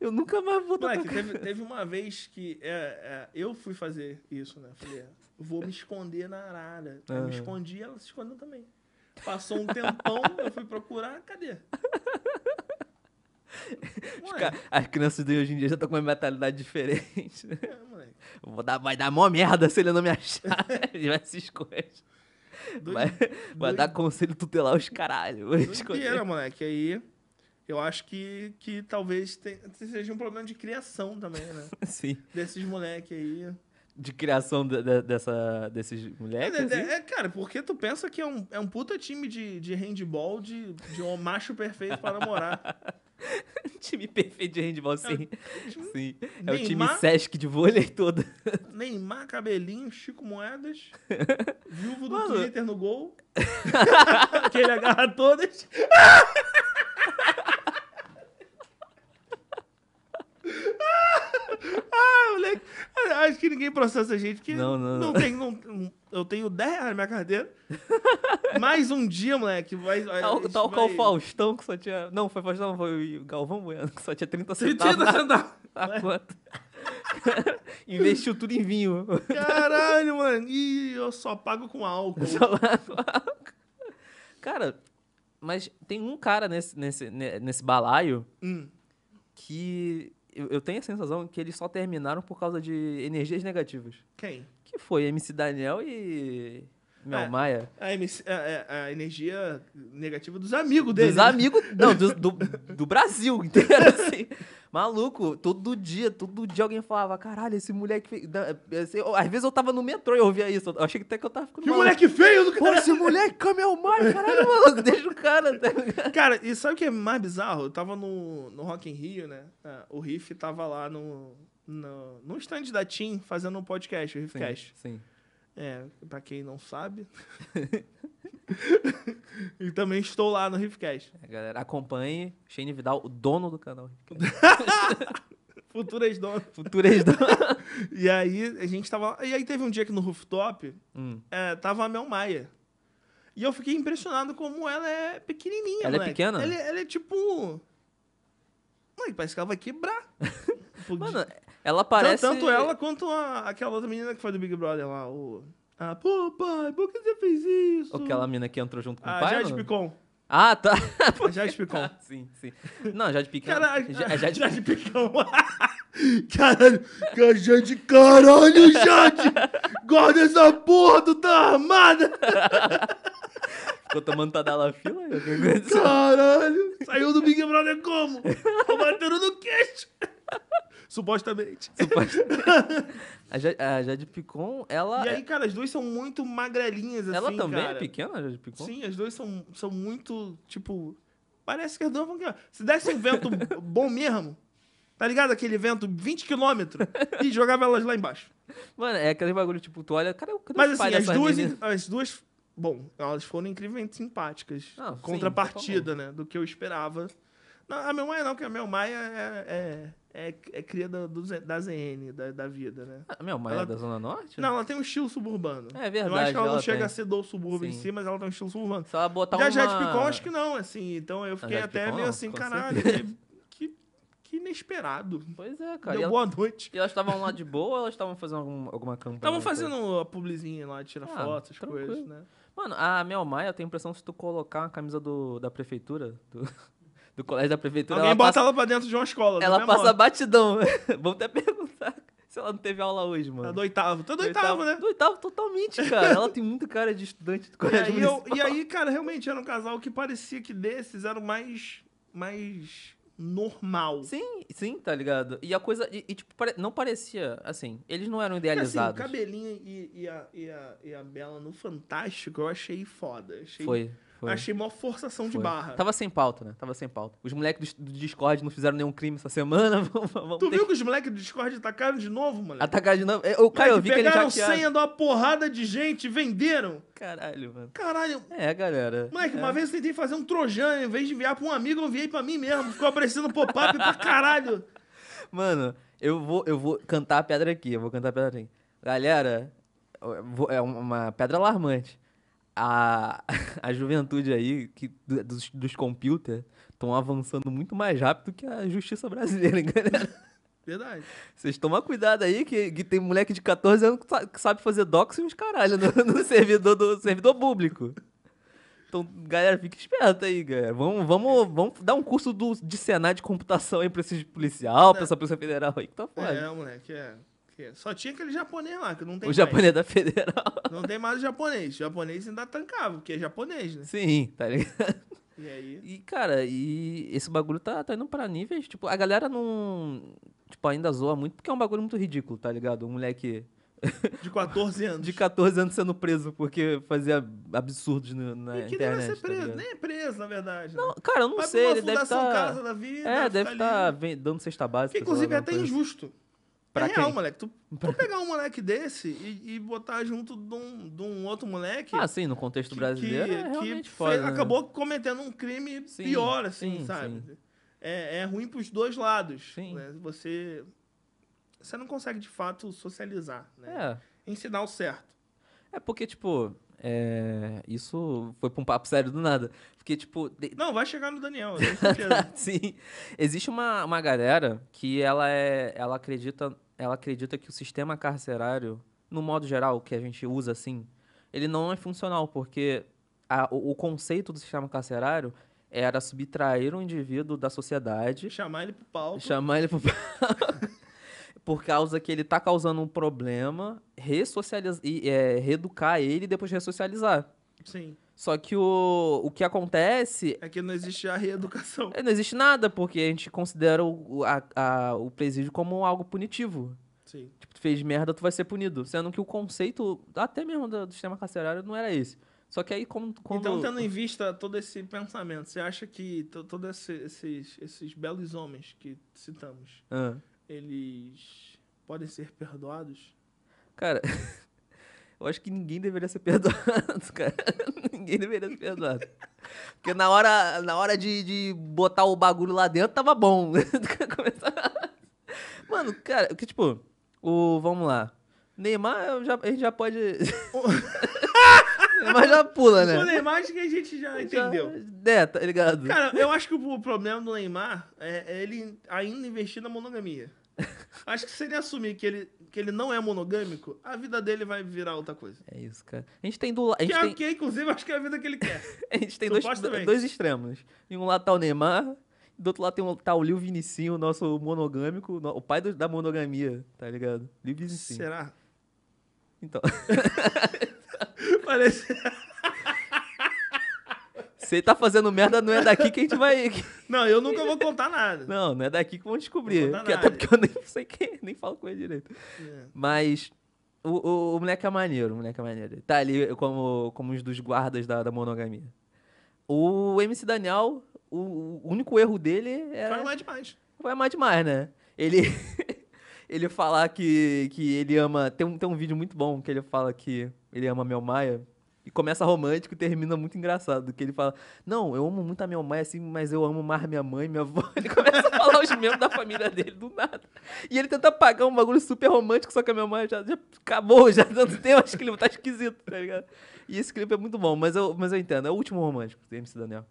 Eu nunca mais vou Moleque, teve, teve uma vez que é, é, eu fui fazer isso, né? Falei, vou me esconder na arara. Eu uhum. me escondi ela se escondeu também. Passou um tempão, eu fui procurar, cadê? as crianças de hoje em dia já estão com uma mentalidade diferente. Né? É, Dar, vai dar mó merda se ele não me achar. Diversas coisas. Doido, vai, vai dar conselho tutelar os caralho. Doideira, moleque. Aí eu acho que, que talvez tem, seja um problema de criação também, né? Sim. Desses moleque aí. De criação de, de, dessa, desses moleques? É, assim? é, cara, porque tu pensa que é um, é um puta time de, de handball de, de um macho perfeito pra namorar. time perfeito de handball, sim. É, time... sim. Neymar, é o time Sesc de vôlei todo. Neymar, cabelinho, Chico Moedas, viúvo do Mano. Twitter no gol. que ele agarra todas. moleque, ah, acho que ninguém processa a gente, que não, não, não. não tem. Não, eu tenho 10 reais na minha carteira. Mais um dia, moleque. Vai, tal tal vai... Tá tá qual o Faustão, que só tinha. Não, foi Faustão, foi o Galvão Bueno, que só tinha 30 centavos. 30 centavos! A conta. Tá Investiu tudo em vinho. Caralho, mano. E eu só pago com álcool. Só pago álcool. Cara, mas tem um cara nesse, nesse, nesse balaio hum. que eu, eu tenho a sensação que eles só terminaram por causa de energias negativas. Quem? Que foi MC Daniel e Mel é, Maia. A, MC, a, a, energia negativa dos amigos dele. Dos amigos, não, do, do, do Brasil inteiro, assim. Maluco, todo dia, todo dia alguém falava, caralho, esse moleque feio. É, assim, às vezes eu tava no metrô e eu ouvia isso. Eu achei que até que eu tava ficando. Que maluco. moleque feio do que Pô, esse moleque Camel mais, caralho, maluco, deixa o cara. Tá cara, e sabe o que é mais bizarro? Eu tava no, no Rock in Rio, né? É, o Riff tava lá no, no, no stand da Tim fazendo um podcast, o Riffcast. Sim, sim. É, para quem não sabe. e também estou lá no Riffcast. É, galera, acompanhe Shane Vidal, o dono do canal Futuras donas. Futuras donas. e aí a gente tava. E aí teve um dia que no rooftop hum. é, tava a Mel Maia. E eu fiquei impressionado como ela é pequenininha, Ela é moleque. é pequena? Ela, é, ela é tipo. Mano, parece que ela vai quebrar. Mano, ela parece. Tanto, ela quanto a, aquela outra menina que faz do Big Brother lá. O... Ah, pô, pai, por que você fez isso? Aquela menina que entrou junto com a o pai. Jade Picon. Ah, tá. A Jade Picon. Ah, sim, sim. Não, Jade Picon. É caralho. Jade, Jade... Jade Picon. Caralho, Jade, caralho, Jade! Guarda essa porra, tu tá armada! Ficou tomando fila? Caralho! Saiu do Big Brother como? Tô batendo no queixo! Supostamente. Supostamente. a, Jade, Picon, ela. E aí, é cara, as duas são muito magrelinhas, assim. Ela também é cara. é pequena, a Jade Picon? Sim, as duas são, são muito, tipo. Parece que as duas vão. Se desse um vento bom mesmo, tá ligado? Aquele vento 20 km e jogava elas lá embaixo. Mano, é aquele bagulho, tipo, tu olha, cara, cadê Mas assim, as duas, as duas. Bom, elas foram incrivelmente simpáticas. Ah, contrapartida, sim, né? Do que eu esperava. Não, a minha mãe não, porque a minha mãe é, é é, é cria do, do, da ZN, da, da vida, né? Ah, meu, mas é ela, é da Zona Norte? Não, ela tem um estilo suburbano. É verdade. Eu acho que ela, ela não tem. chega a ser do subúrbio Sim. em si, mas ela tem um estilo suburbano. Se ela botar já uma... Já Picon, acho que não, assim. Então eu fiquei até Picon, meio assim, caralho, que, que, que, inesperado. Pois é, cara. Deu e boa ela, noite. E elas estavam lá de boa ou elas estavam fazendo algum, alguma campanha? Estavam fazendo a publizinha lá, tira ah, fotos, tranquilo. coisas, né? Mano, a Mel Maia, eu tenho a impressão que se tu colocar uma camisa do, da prefeitura... Do do colégio da prefeitura. Alguém ela bota passa, ela pra dentro de uma escola. Ela passa modo. batidão. Vamos até perguntar se ela não teve aula hoje, mano. Tá do oitavo. Tá do, do oitavo, oitavo, né? Do oitavo totalmente, cara. ela tem muita cara de estudante do colégio e aí, eu, e aí, cara, realmente era um casal que parecia que desses era o mais... mais normal. Sim, sim, tá ligado? E a coisa. E, e tipo, pare, não parecia. Assim, eles não eram idealizados. assim, o cabelinho e, e, a, e, a, e a Bela no Fantástico eu achei foda. Achei, Foi. Foi. Achei mó forçação Foi. de barra. Tava sem pauta, né? Tava sem pauta. Os moleques do, Discord não fizeram nenhum crime essa semana. vamos, tu viu que... os moleques do Discord atacaram de novo, moleque? Atacaram de novo. É, eu, cara, eu vi que eles Pegaram senha de uma porrada de gente venderam. Caralho, mano. Caralho. É, galera. Moleque, é. uma vez eu tentei fazer um trojano. Em vez de enviar pra um amigo, eu enviei pra mim mesmo. Ficou aparecendo pop-up pra caralho. Mano, eu vou, eu vou cantar a pedra aqui. Eu vou cantar a pedra aqui. Galera, é uma pedra alarmante a, a juventude aí que, dos, dos computers estão avançando muito mais rápido que a justiça brasileira, hein, galera? Verdade. Vocês tomam cuidado aí, que, que tem moleque de 14 anos que sabe fazer docs e uns caralho no, no servidor, do, servidor público. Então, galera, fique esperto aí, galera. Vamos, vamos, vamos dar um curso do, de cenário de computação aí pra esses policial, é. pra essa Polícia Federal aí que tá foda. É, moleque, é. Porque só tinha aquele japonês lá, que não tem O mais. japonês da Federal. Não tem mais o japonês. O japonês ainda tancava, porque é japonês, né? Sim, tá ligado? E aí? E, cara, e esse bagulho tá, tá indo pra níveis, tipo, a galera não, tipo, ainda zoa muito, porque é um bagulho muito ridículo, tá ligado? Um moleque... De 14 anos. De 14 anos sendo preso, porque fazia absurdos no, na e que internet. Deve ser tá preso, tá nem é preso, na verdade. Não, né? Cara, eu não Vai sei, ele deve estar... Tá... Casa da vida, é, deve estar tá dando cesta básica. Que, inclusive, é até injusto. Assim. Pra é real, quem? moleque. Tu, tu pegar um moleque desse e, e botar junto de um, de um, outro moleque. Ah, sim, no contexto que, brasileiro. Que, é realmente que foda, fez, né? acabou cometendo um crime sim, pior, assim, sim, sabe? Sim. É, é ruim pros dois lados. Sim. Né? Você. Você não consegue de fato socializar, né? É. Ensinar o certo. É porque, tipo, é, isso foi pra um papo sério do nada. Porque, tipo. De... Não, vai chegar no Daniel, Sim. Existe uma, uma galera que ela, é, ela, acredita, ela acredita que o sistema carcerário, no modo geral, que a gente usa assim, ele não é funcional, porque a, o, o conceito do sistema carcerário era subtrair um indivíduo da sociedade. Chamar ele pro palco. Chamar ele pro palco. por causa que ele tá causando um problema, ressocializar, é, reeducar ele e depois ressocializar. Sim. Só que o, o que acontece. É que não existe a reeducação. É, não existe nada, porque a gente considera o, a, a, o presídio como algo punitivo. Sim. Tipo, tu fez merda, tu vai ser punido. Sendo que o conceito, até mesmo do, do sistema carcerário, não era esse. Só que aí, como. como... Então, tendo em vista todo esse pensamento, você acha que todos esse, esses, esses belos homens que citamos. Ah eles podem ser perdoados? Cara, eu acho que ninguém deveria ser perdoado, cara. Ninguém deveria ser perdoado. Porque na hora, na hora de, de botar o bagulho lá dentro, tava bom. Mano, cara, que tipo, o. Vamos lá. Neymar, já, a gente já pode. Neymar já pula, né? O Neymar acho que a gente já entendeu. Já, é, tá ligado? Cara, eu acho que o problema do Neymar é, é ele ainda investir na monogamia. Acho que se ele assumir que ele, que ele não é monogâmico, a vida dele vai virar outra coisa. É isso, cara. A gente tem do lado. Que, é, tem... que, inclusive, acho que é a vida que ele quer. a gente tem dois, dois, extremos. Em um lado tá o Neymar, do outro lado tem um, tá o Liu Vinicinho, o nosso monogâmico, o pai do, da monogamia, tá ligado? Liu Vinicinho. Será? Então. Parece. Se ele tá fazendo merda, não é daqui que a gente vai. Não, eu nunca vou contar nada. Não, não é daqui que vão descobrir. Porque, até porque eu nem sei quem, nem falo com ele direito. É. Mas o, o, o, moleque é maneiro, o moleque é maneiro. Ele tá ali como, como um dos guardas da, da monogamia. O MC Daniel, o, o, único erro dele era. É vai mais demais. Vai mais demais, né? Ele. ele falar que, que ele ama. Tem um, tem um vídeo muito bom que ele fala que ele ama Mel Maia. E começa romântico e termina muito engraçado. Que ele fala: Não, eu amo muito a minha mãe, assim, mas eu amo mais minha mãe, minha avó. Ele começa a falar os membros da família dele do nada. E ele tenta apagar um bagulho super romântico, só que a minha mãe já, já acabou, já tanto tempo acho que ele tá esquisito, tá ligado? E esse clipe é muito bom, mas eu, mas eu entendo. É o último romântico do MC Daniel.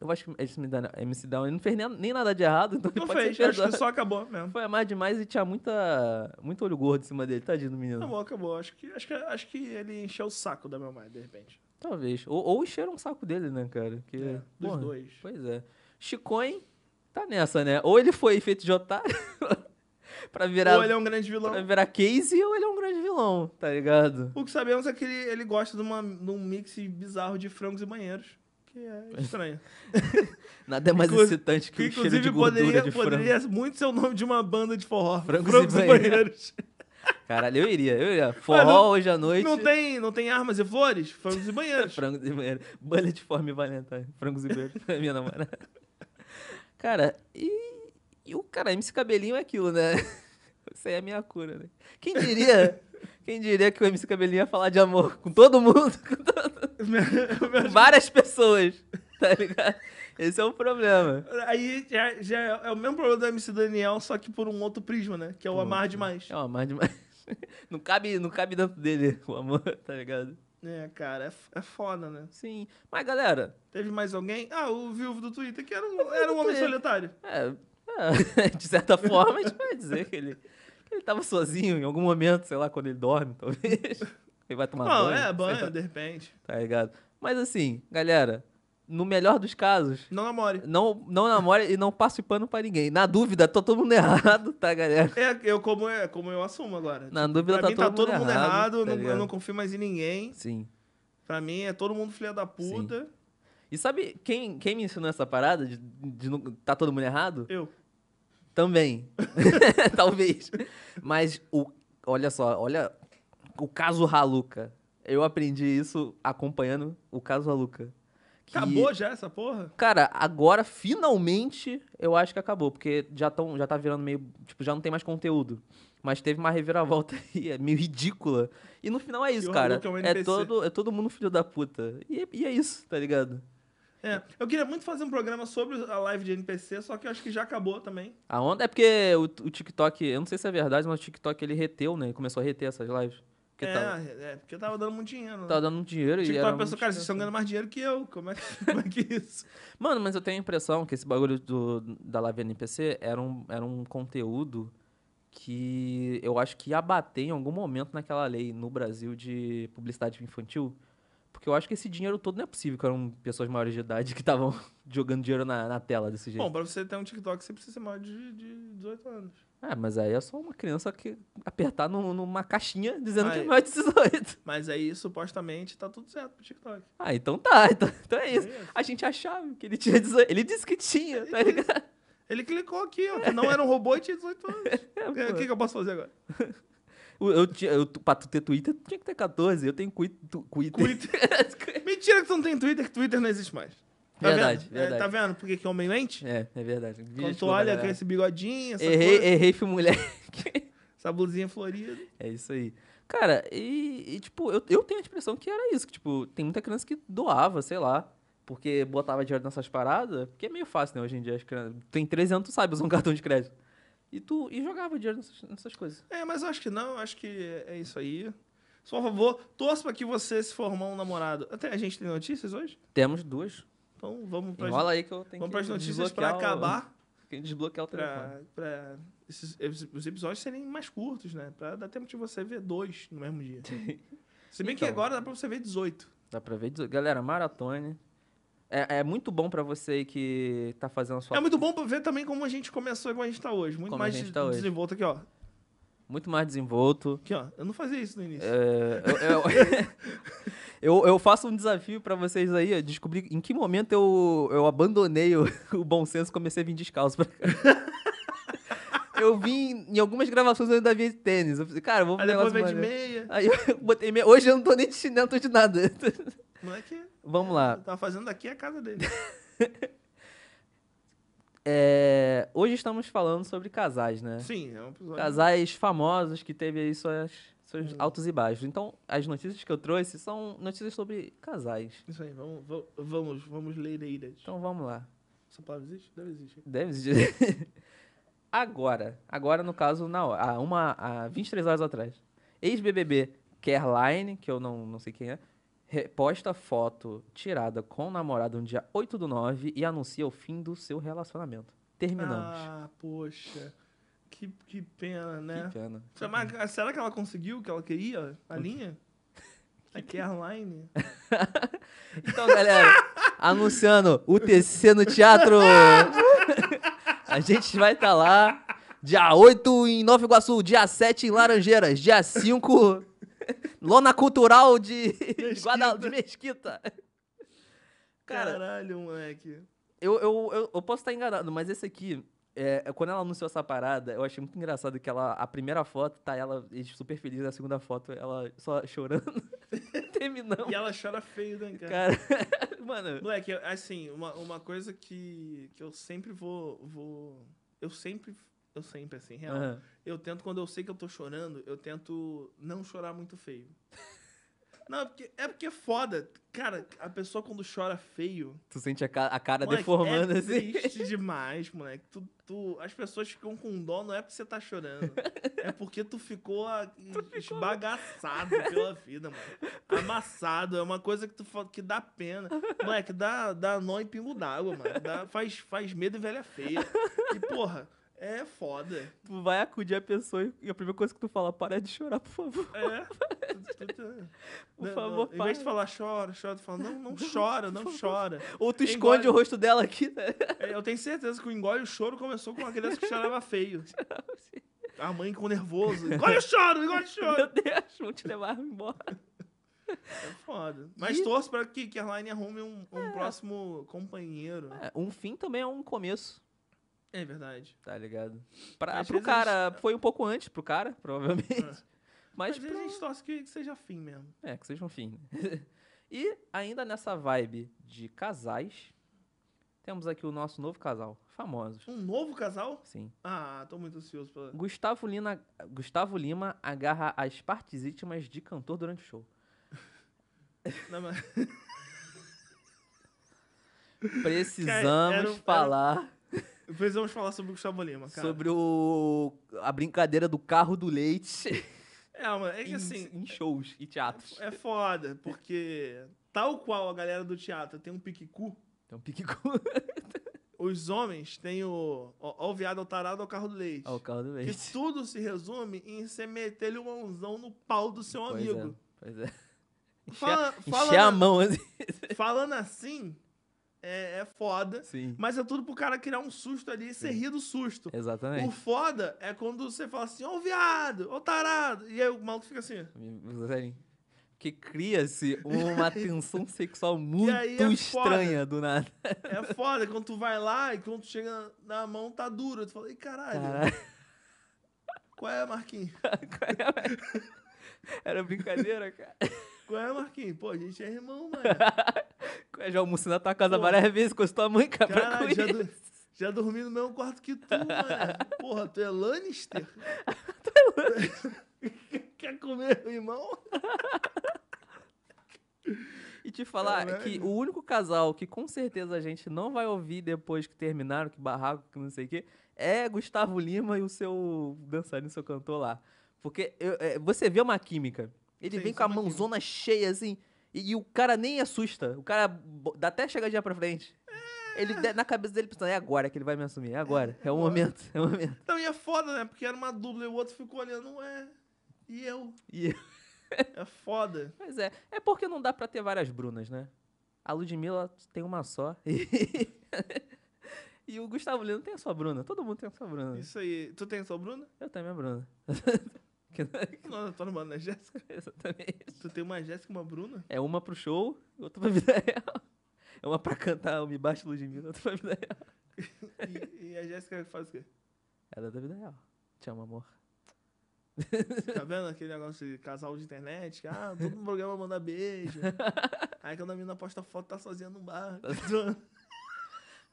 Eu acho que esse MC Down ele não fez nem, nem nada de errado, então não fez, acho que só acabou mesmo. Foi amar demais e tinha muita, muito olho gordo em cima dele, tadinho do menino. Acabou, acabou. Acho que, acho que, acho que ele encheu o saco da minha mãe, de repente. Talvez. Ou, ou encheram o saco dele, né, cara? Que, é, dos porra, dois. Pois é. Chicoin tá nessa, né? Ou ele foi feito de otário pra virar. Ou ele é um grande vilão. Pra virar Casey ou ele é um grande vilão, tá ligado? O que sabemos é que ele, ele gosta de, uma, de um mix bizarro de frangos e banheiros que é estranho. Nada é mais Inclu excitante que o cheiro de gordura poderia, de frango. poderia muito ser o nome de uma banda de forró. Frangos, Frangos e banheiros. Caralho, eu iria, eu iria. Forró não, hoje à noite. Não tem, não tem armas e flores? Frangos e banheiros. Frangos e banheiros. Bullet de forma e valentão. Frangos e banheiros. minha namorada. Cara, e, e o cara, esse Cabelinho é aquilo, né? Isso aí é a minha cura, né? Quem diria quem diria que o MC Cabelinho ia falar de amor com todo mundo? Com, todo... com várias pessoas, tá ligado? Esse é o problema. Aí já, já é o mesmo problema do MC Daniel, só que por um outro prisma, né? Que é o Pô, amar demais. É o amar demais. Não cabe, não cabe dentro dele o amor, tá ligado? É, cara, é, é foda, né? Sim. Mas, galera... Teve mais alguém? Ah, o viúvo do Twitter, que era um, era um homem solitário. É, é, de certa forma, a gente vai dizer que ele... Ele tava sozinho em algum momento, sei lá, quando ele dorme, talvez. Ele vai tomar não, banho. Não, é, banho, de repente. Tá ligado? Mas assim, galera, no melhor dos casos. Não namore. Não, não namore e não passe pano pra ninguém. Na dúvida, tá todo mundo errado, tá, galera? É, eu como, é, como eu assumo agora. Na tipo, dúvida, pra tá, mim, todo, tá todo mundo, mundo errado. Tá não, eu não confio mais em ninguém. Sim. Pra mim, é todo mundo filha da puta. Sim. E sabe quem, quem me ensinou essa parada de, de, de tá todo mundo errado? Eu. Também. Talvez. Mas o. Olha só, olha o caso Haluca. Eu aprendi isso acompanhando o caso Haluca. Que, acabou já essa porra? Cara, agora finalmente eu acho que acabou, porque já, tão, já tá virando meio. Tipo, já não tem mais conteúdo. Mas teve uma reviravolta aí, é meio ridícula. E no final é isso, cara. É, um é, todo, é todo mundo filho da puta. E, é, e é isso, tá ligado? É, eu queria muito fazer um programa sobre a live de NPC, só que eu acho que já acabou também. A onda é porque o, o TikTok, eu não sei se é verdade, mas o TikTok ele reteu, né? Ele começou a reter essas lives. Porque é, tava... é, porque eu tava dando muito dinheiro. Né? Tava dando muito dinheiro TikTok e TikTok, pensou, cara, vocês estão ganhando assim. mais dinheiro que eu. Como é que, como é que é isso? Mano, mas eu tenho a impressão que esse bagulho do, da live NPC era um, era um conteúdo que eu acho que ia bater em algum momento naquela lei no Brasil de publicidade infantil. Porque eu acho que esse dinheiro todo não é possível que eram pessoas maiores de idade que estavam jogando dinheiro na, na, tela desse jeito. Bom, pra você ter um TikTok, você precisa ser maior de, de 18 anos. É, mas aí é só uma criança que apertar no, numa caixinha dizendo que é maior de 18. Mas aí, supostamente, tá tudo certo pro TikTok. Ah, então tá. Então, então é, é isso. é, isso. A gente achava que ele tinha 18. Ele disse que tinha, tá ligado? Ele clicou aqui, ó, que não era um robô e tinha 18 anos. É, é, o que, que eu posso fazer agora? Eu, tinha, eu, pra tu ter Twitter, tu tinha que ter 14. Eu tenho Twitter. Mentira que tu não tem Twitter, que Twitter não existe mais. Tá verdade, vendo? verdade. É, tá vendo porque que é homem mente? É, é verdade. Quando tu olha com esse bigodinho, essa Errei, coisa. errei, fui mulher. essa blusinha florida. É isso aí. Cara, e, e, tipo, eu, eu tenho a impressão que era isso. Que, tipo, tem muita criança que doava, sei lá. Porque botava dinheiro nessas paradas. Porque é meio fácil, né? Hoje em dia, as crianças... Tem 13 anos, tu sabe usar um cartão de crédito. E tu e jogava dinheiro nessas, nessas coisas. É, mas eu acho que não, acho que é isso aí. Só, por favor, torço para que você se formou um namorado. Até a gente tem notícias hoje? Temos duas. Então vamos pra. Enrola aí que eu tenho Vamos para as notícias para acabar. tem que desbloquear o telefone. Para esses os episódios serem mais curtos, né? Para dar tempo de você ver dois no mesmo dia. se bem então, que agora dá para você ver 18. Dá para ver 18. Galera, maratone. É, é muito bom para você que tá fazendo a sua. É muito bom pra ver também como a gente começou e como a gente tá hoje. Muito como mais gente tá hoje. desenvolto aqui, ó. Muito mais desenvolto. Aqui, ó. Eu não fazia isso no início. É, eu, eu, eu, eu, faço um desafio para vocês aí, descobrir em que momento eu, eu abandonei o, o bom senso e comecei a vir descalço pra cá. eu vim em algumas gravações eu ainda vi tênis. Eu falei, cara, eu vou Aí depois veio de meia. Aí eu botei meia. Hoje eu não tô nem de chinelo, tô de nada. que. Vamos lá. Tá fazendo aqui a casa dele. é, hoje estamos falando sobre casais, né? Sim, é um episódio. Casais famosos que teve aí suas, seus é. altos e baixos. Então, as notícias que eu trouxe são notícias sobre casais. Isso aí, vamos, vamos, vamos ler aí. Então vamos lá. Essa palavra existe? Deve existir. Deve existir. Agora, agora no caso, na hora, há, uma, há 23 horas atrás. Ex-BBB Caroline, que eu não, não sei quem é, Reposta foto tirada com o namorado no dia 8 do 9 e anuncia o fim do seu relacionamento. Terminamos. Ah, poxa. Que, que pena, né? Que pena. Será, será que ela conseguiu o que ela queria? A linha? Aqui é A online. então, galera, anunciando o TC no teatro. A gente vai estar tá lá dia 8 em Nova Iguaçu, dia 7 em Laranjeiras, dia 5 Lona Cultural de, Mesquita. Guadal... de Mesquita. Cara, Caralho, moleque. Eu, eu, eu, eu, posso estar enganado, mas esse aqui, é, é quando ela anunciou essa parada, eu achei muito engraçado que ela, a primeira foto tá ela super feliz, a segunda foto ela só chorando. Terminamos. E ela chora feio, né, cara? cara mano. Moleque, assim, uma, uma coisa que, que eu sempre vou. vou eu sempre eu sempre, assim, real. Uhum. Eu tento, quando eu sei que eu tô chorando, eu tento não chorar muito feio. Não, é porque, é porque é foda. Cara, a pessoa quando chora feio. Tu sente a, ca a cara moleque, deformando é assim. triste demais, moleque. Tu, tu, as pessoas ficam com dó, não é porque você tá chorando. é porque tu ficou a, tu esbagaçado pela vida, mano. Amassado. É uma coisa que, tu, que dá pena. Moleque, dá, dá nó em pingo d'água, mano. Dá, faz, faz medo e velha feia. E, porra é foda. Tu vai acudir a pessoa e a primeira coisa que tu fala, para de chorar, por favor. É. por favor, não. Para. Em vez de falar chora, chora, tu fala, não, não chora, não chora. Ou tu esconde engole... o rosto dela aqui. Né? É, eu tenho certeza que o engole o choro começou com uma criança que chorava feio. a mãe com nervoso. Engole o choro, engole o choro. Meu Deus, vão te levar embora. É foda. Mas e... torço pra que, que a Airline arrume um, um é. próximo companheiro. É, um fim também é um começo. É verdade. Tá ligado? Pra, pro cara, tá foi um pouco antes pro cara, provavelmente. Mas, é. Mas Às vezes a gente torce que, que seja fim mesmo. É, que seja um fim. e ainda nessa vibe de casais, temos aqui o nosso novo casal, famosos. Um novo casal? Sim. Ah, tô muito ansioso pra. Gustavo, Lina, Gustavo Lima agarra as partes íntimas de cantor durante o show. Não, mas- Precisamos Cara, era era falar vamos falar sobre o Gustavo Lima, cara. Sobre o... a brincadeira do carro do leite. É, mano, é que assim. Em, shows e teatros. É, foda, porque tal qual a galera do teatro tem um piquicu. Tem um piquicu. os homens têm o. Ó, o viado, ao tarado, ao carro do leite. Ao carro do leite. Que tudo se resume em você meter-lhe uma mãozão no pau do seu pois é, amigo. É, pois é. encher, fala encher a mão. Assim. Falando assim, é, é foda. Sim. Mas é tudo pro cara criar um susto ali e você rir do susto. Exatamente. O foda é quando você fala assim, ô oh, viado, ô oh, tarado. E aí o maluco fica assim. Que cria-se uma tensão sexual muito é estranha foda. do nada. É foda, quando tu vai lá e quando tu chega na, mão tá duro. Tu fala, ei caralho. caralho. Qual é, Marquinhos? Qual é, Marquinhos? Era brincadeira, cara. Qual é, Marquinhos? Pô, a gente é irmão, mano. É, já almocei na tua casa Pô, várias vezes com a tua mãe, cara. Caralho, já, do, já dormi no mesmo quarto que tu, mano. Porra, tu é Lannister? tu é Lannister. Quer comer meu irmão? E te falar é Caralho. que o único casal que com certeza a gente não vai ouvir depois que terminaram, que barraco, que não sei o quê, é Gustavo Lima e o seu dançarino, seu cantor lá. Porque eu, é, você vê uma química. Ele Sim, vem com a mãozona cheia, assim, e, e, o cara nem assusta. O cara dá até chegadinha pra frente. É. Ele, na cabeça dele, pensando, é agora que ele vai me assumir, é, é agora, é, é, é o momento, é o momento. então e é foda, né? Porque era uma dupla e o outro ficou olhando, ué, e eu? E eu? é foda. Mas é, é porque não dá pra ter várias Brunas, né? A Ludmilla tem uma só. E... E o Gustavo Lino tem a sua Bruna. Todo mundo tem a sua Bruna. Isso aí. Tu tem a sua Bruna? Eu tenho a minha Bruna. Que... Não, estamos numa a Jéssica. Exatamente. Tu tem uma Jéssica e uma Bruna? É uma pro show e outra pra vida real. É uma pra cantar o Me Baixa Ludmilla, outra pra vida real. e, e a Jéssica faz o quê? Ela é da vida real. Te amo, amor. Tá vendo aquele negócio de casal de internet? Que, ah, todo programa manda beijo. Aí quando a menina posta foto, tá sozinha no bar. Tá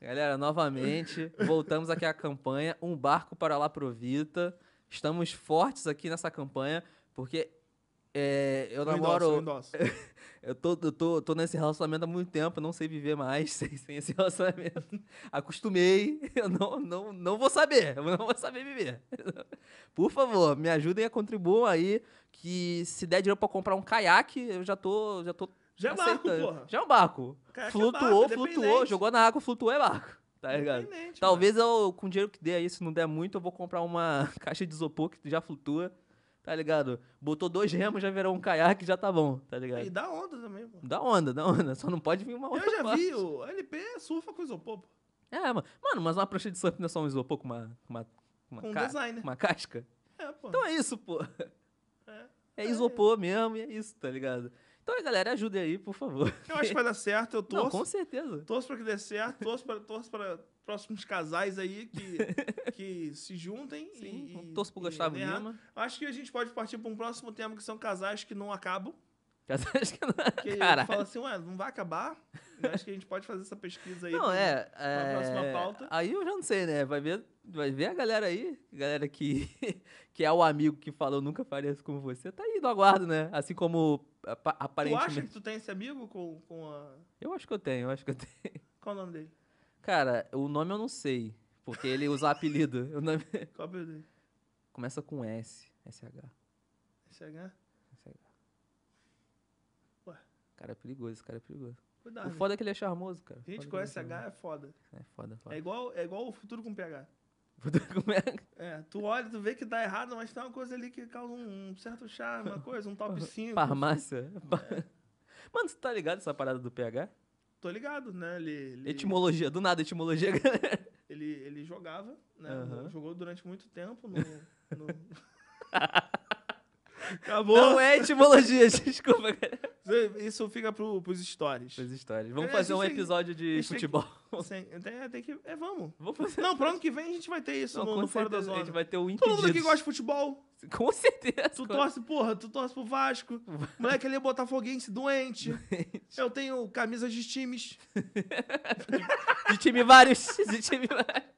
Galera, novamente, voltamos aqui à campanha Um Barco para La Provita. Estamos fortes aqui nessa campanha, porque é, eu, namoro. Endosso, eu, eu, tô, eu tô, tô nesse relacionamento há muito tempo, não sei viver mais sem, sem esse relacionamento. Acostumei, eu não, não, não vou saber, eu não vou saber viver. Por favor, me ajudem a contribuam aí, que se der dinheiro pra comprar um caiaque, eu já tô. Já, tô já aceitando. é barco, porra. Já é um barco. Caiaque é flutuou, é barco, flutuou, jogou na água, flutuou é barco. Tá ligado? Talvez mano. eu, com o dinheiro que der aí, se não der muito, eu vou comprar uma caixa de isopor que já flutua. Tá ligado? Botou dois remos, já virou um caiaque, já tá bom, tá ligado? E dá onda também, pô. Dá onda, dá onda. Só não pode vir uma onda. Eu já parte. vi, o LP surfa com isopor, pô. É, mano. Mano, mas uma prancha de surf não é só um isopor com uma. Uma, uma com um design, né? Uma casca. É, pô. Então é isso, pô. É. É isopor é. mesmo, e é isso, tá ligado? Então, galera, ajudem aí, por favor. Eu acho que vai dar certo, eu torço. Não, com certeza. Torço para que dê certo, torço para torço pra próximos casais aí que, que se juntem. Sim, e, torço pro Gustavo Lima. Acho que a gente pode partir para um próximo tema, que são casais que não acabam. Porque cara fala assim, ué, não vai acabar? Eu acho que a gente pode fazer essa pesquisa aí. Não, é, pra, é, pra próxima pauta. Aí eu já não sei, né? Vai ver, vai ver a galera aí, galera que, que é o amigo que falou nunca faria isso com você, tá aí no aguardo, né? Assim como ap é, aparentemente... Tu acha que tu tem esse amigo com, com a... Eu acho que eu tenho, eu acho que eu tenho. Qual o nome dele? Cara, o nome eu não sei, porque ele usa apelido. o nome... Qual o apelido dele? Começa com S, SH. SH? cara é perigoso, esse cara é perigoso. Cuidado. O foda é que ele é charmoso, cara. A gente conhece é H, é foda. É foda, foda. É igual, é igual o futuro com PH. Futuro com PH. É, tu olha, tu vê que dá errado, mas tem uma coisa ali que causa um, certo charme, uma coisa, um top 5. Farmácia. É. Mano, tu tá ligado essa parada do PH? Tô ligado, né? Ele, ele... Etimologia, do nada, etimologia. ele, ele jogava, né? Uhum. Jogou durante muito tempo no... no... Acabou. Não é etimologia, desculpa, galera. Isso fica pro, pros stories. Pros stories. Vamos é, fazer um episódio de futebol. Tem, tem, tem que, é, vamos. vamos fazer não, pro ano que vem a gente vai ter isso não, no, no Fora da Zona. A gente vai ter o Impedidos. Todo mundo aqui gosta de futebol. Com certeza. Tu torce, porra, tu torce pro Vasco. Moleque ali é botafoguense doente. doente. Eu tenho camisas de times. de time vários. De time vários.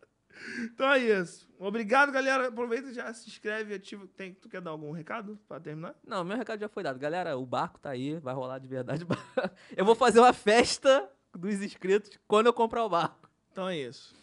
Então é isso. Obrigado, galera. Aproveita e já se inscreve, ativa. Tem, tu quer dar algum recado pra terminar? Não, meu recado já foi dado. Galera, o barco tá aí, vai rolar de verdade. Eu vou fazer uma festa dos inscritos quando eu comprar o barco. Então é isso.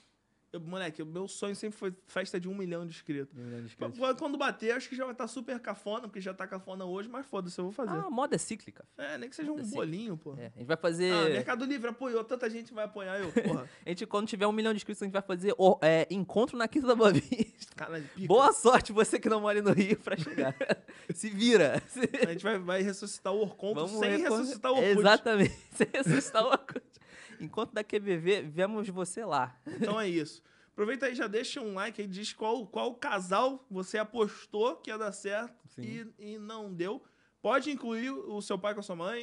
Eu, moleque, o meu sonho sempre foi festa de um milhão de inscritos. Um milhão de inscritos. Quando bater, acho que já vai estar tá super cafona, porque já tá cafona hoje, mas foda-se, eu vou fazer. Ah, a moda é cíclica. É, nem que seja um é bolinho, pô. É, a gente vai fazer. Ah, Mercado Livre apoiou, tanta gente vai apoiar eu, porra. a gente, quando tiver um milhão de inscritos, a gente vai fazer é, encontro na Quinta da Boa Vista. Caralho, pica. Boa sorte você que não mora no Rio pra chegar. Se vira. A gente vai, vai ressuscitar o Orconto sem recor... ressuscitar o Orkut. Exatamente, sem ressuscitar o Orkut. Enquanto da QBV, vemos você lá. Então é isso. Aproveita aí, já deixa um like aí, diz qual, qual casal você apostou que ia dar certo e, e, não deu. Pode incluir o seu pai com a sua mãe,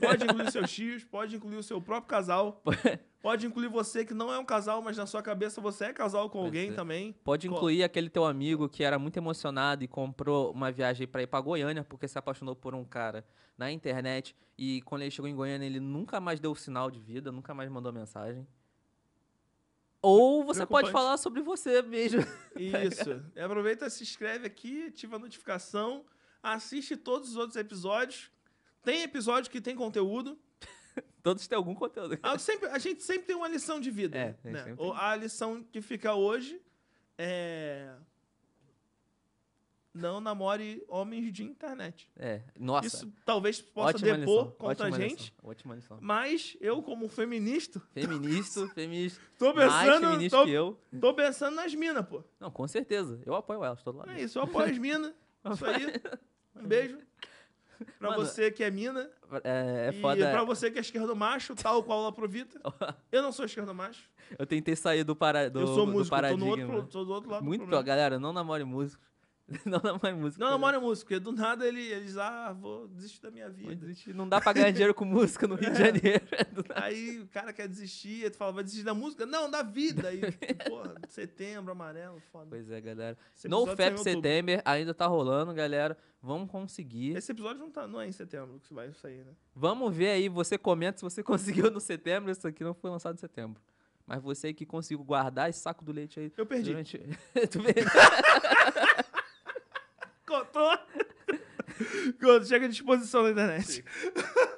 pode incluir os seus tios, pode incluir o seu próprio casal. Pode incluir você que não é um casal, mas na sua cabeça você é casal com alguém é. também. Pode Co incluir aquele teu amigo que era muito emocionado e comprou uma viagem para ir para Goiânia porque se apaixonou por um cara na internet e quando ele chegou em Goiânia ele nunca mais deu sinal de vida, nunca mais mandou mensagem. Ou você pode falar sobre você mesmo. Tá Isso. Aproveita, se inscreve aqui, ativa a notificação, assiste todos os outros episódios. Tem episódio que tem conteúdo, Todos têm algum conteúdo. Ah, sempre, a gente sempre tem uma lição de vida. É, a, né? a lição que fica hoje é. Não namore homens de internet. É, nossa. Isso talvez possa Ótima depor lição. contra Ótima a gente. Lição. Ótima lição. Mas eu, como feminista. Feminista, feminista. Tô pensando. Mais feminista tô, que eu. Tô pensando nas minas, pô. Não, com certeza. Eu apoio elas, todo lado. É isso, eu apoio as minas. isso aí. Um beijo. Pra Mano, você que é mina. É, é foda. E pra é. você que é esquerdo macho, tal qual a provita. eu não sou esquerdo macho. Eu tentei sair do, para, do, eu sou músico, do paradigma. Tô, outro, tô do outro lado Muito, do galera, não namore músicos. Não namora músico. Não né? namora músico, porque do nada ele, eles, ah, vou desistir da minha vida. Desistir. Não dá pra ganhar dinheiro com música no Rio de é. Janeiro. É aí o cara quer desistir, aí tu fala, vai desistir da música? Não, da vida. Aí, porra, setembro, amarelo, foda. Pois é, galera. No FEP Setembro ainda tá rolando, galera. Vamos conseguir. Esse episódio não, tá, não é em setembro que vai sair, né? Vamos ver aí, você comenta se você conseguiu no setembro. Isso aqui não foi lançado em setembro. Mas você que conseguiu guardar esse saco do leite aí. Eu perdi. Durante... tu vê? Contou? chega à disposição na internet.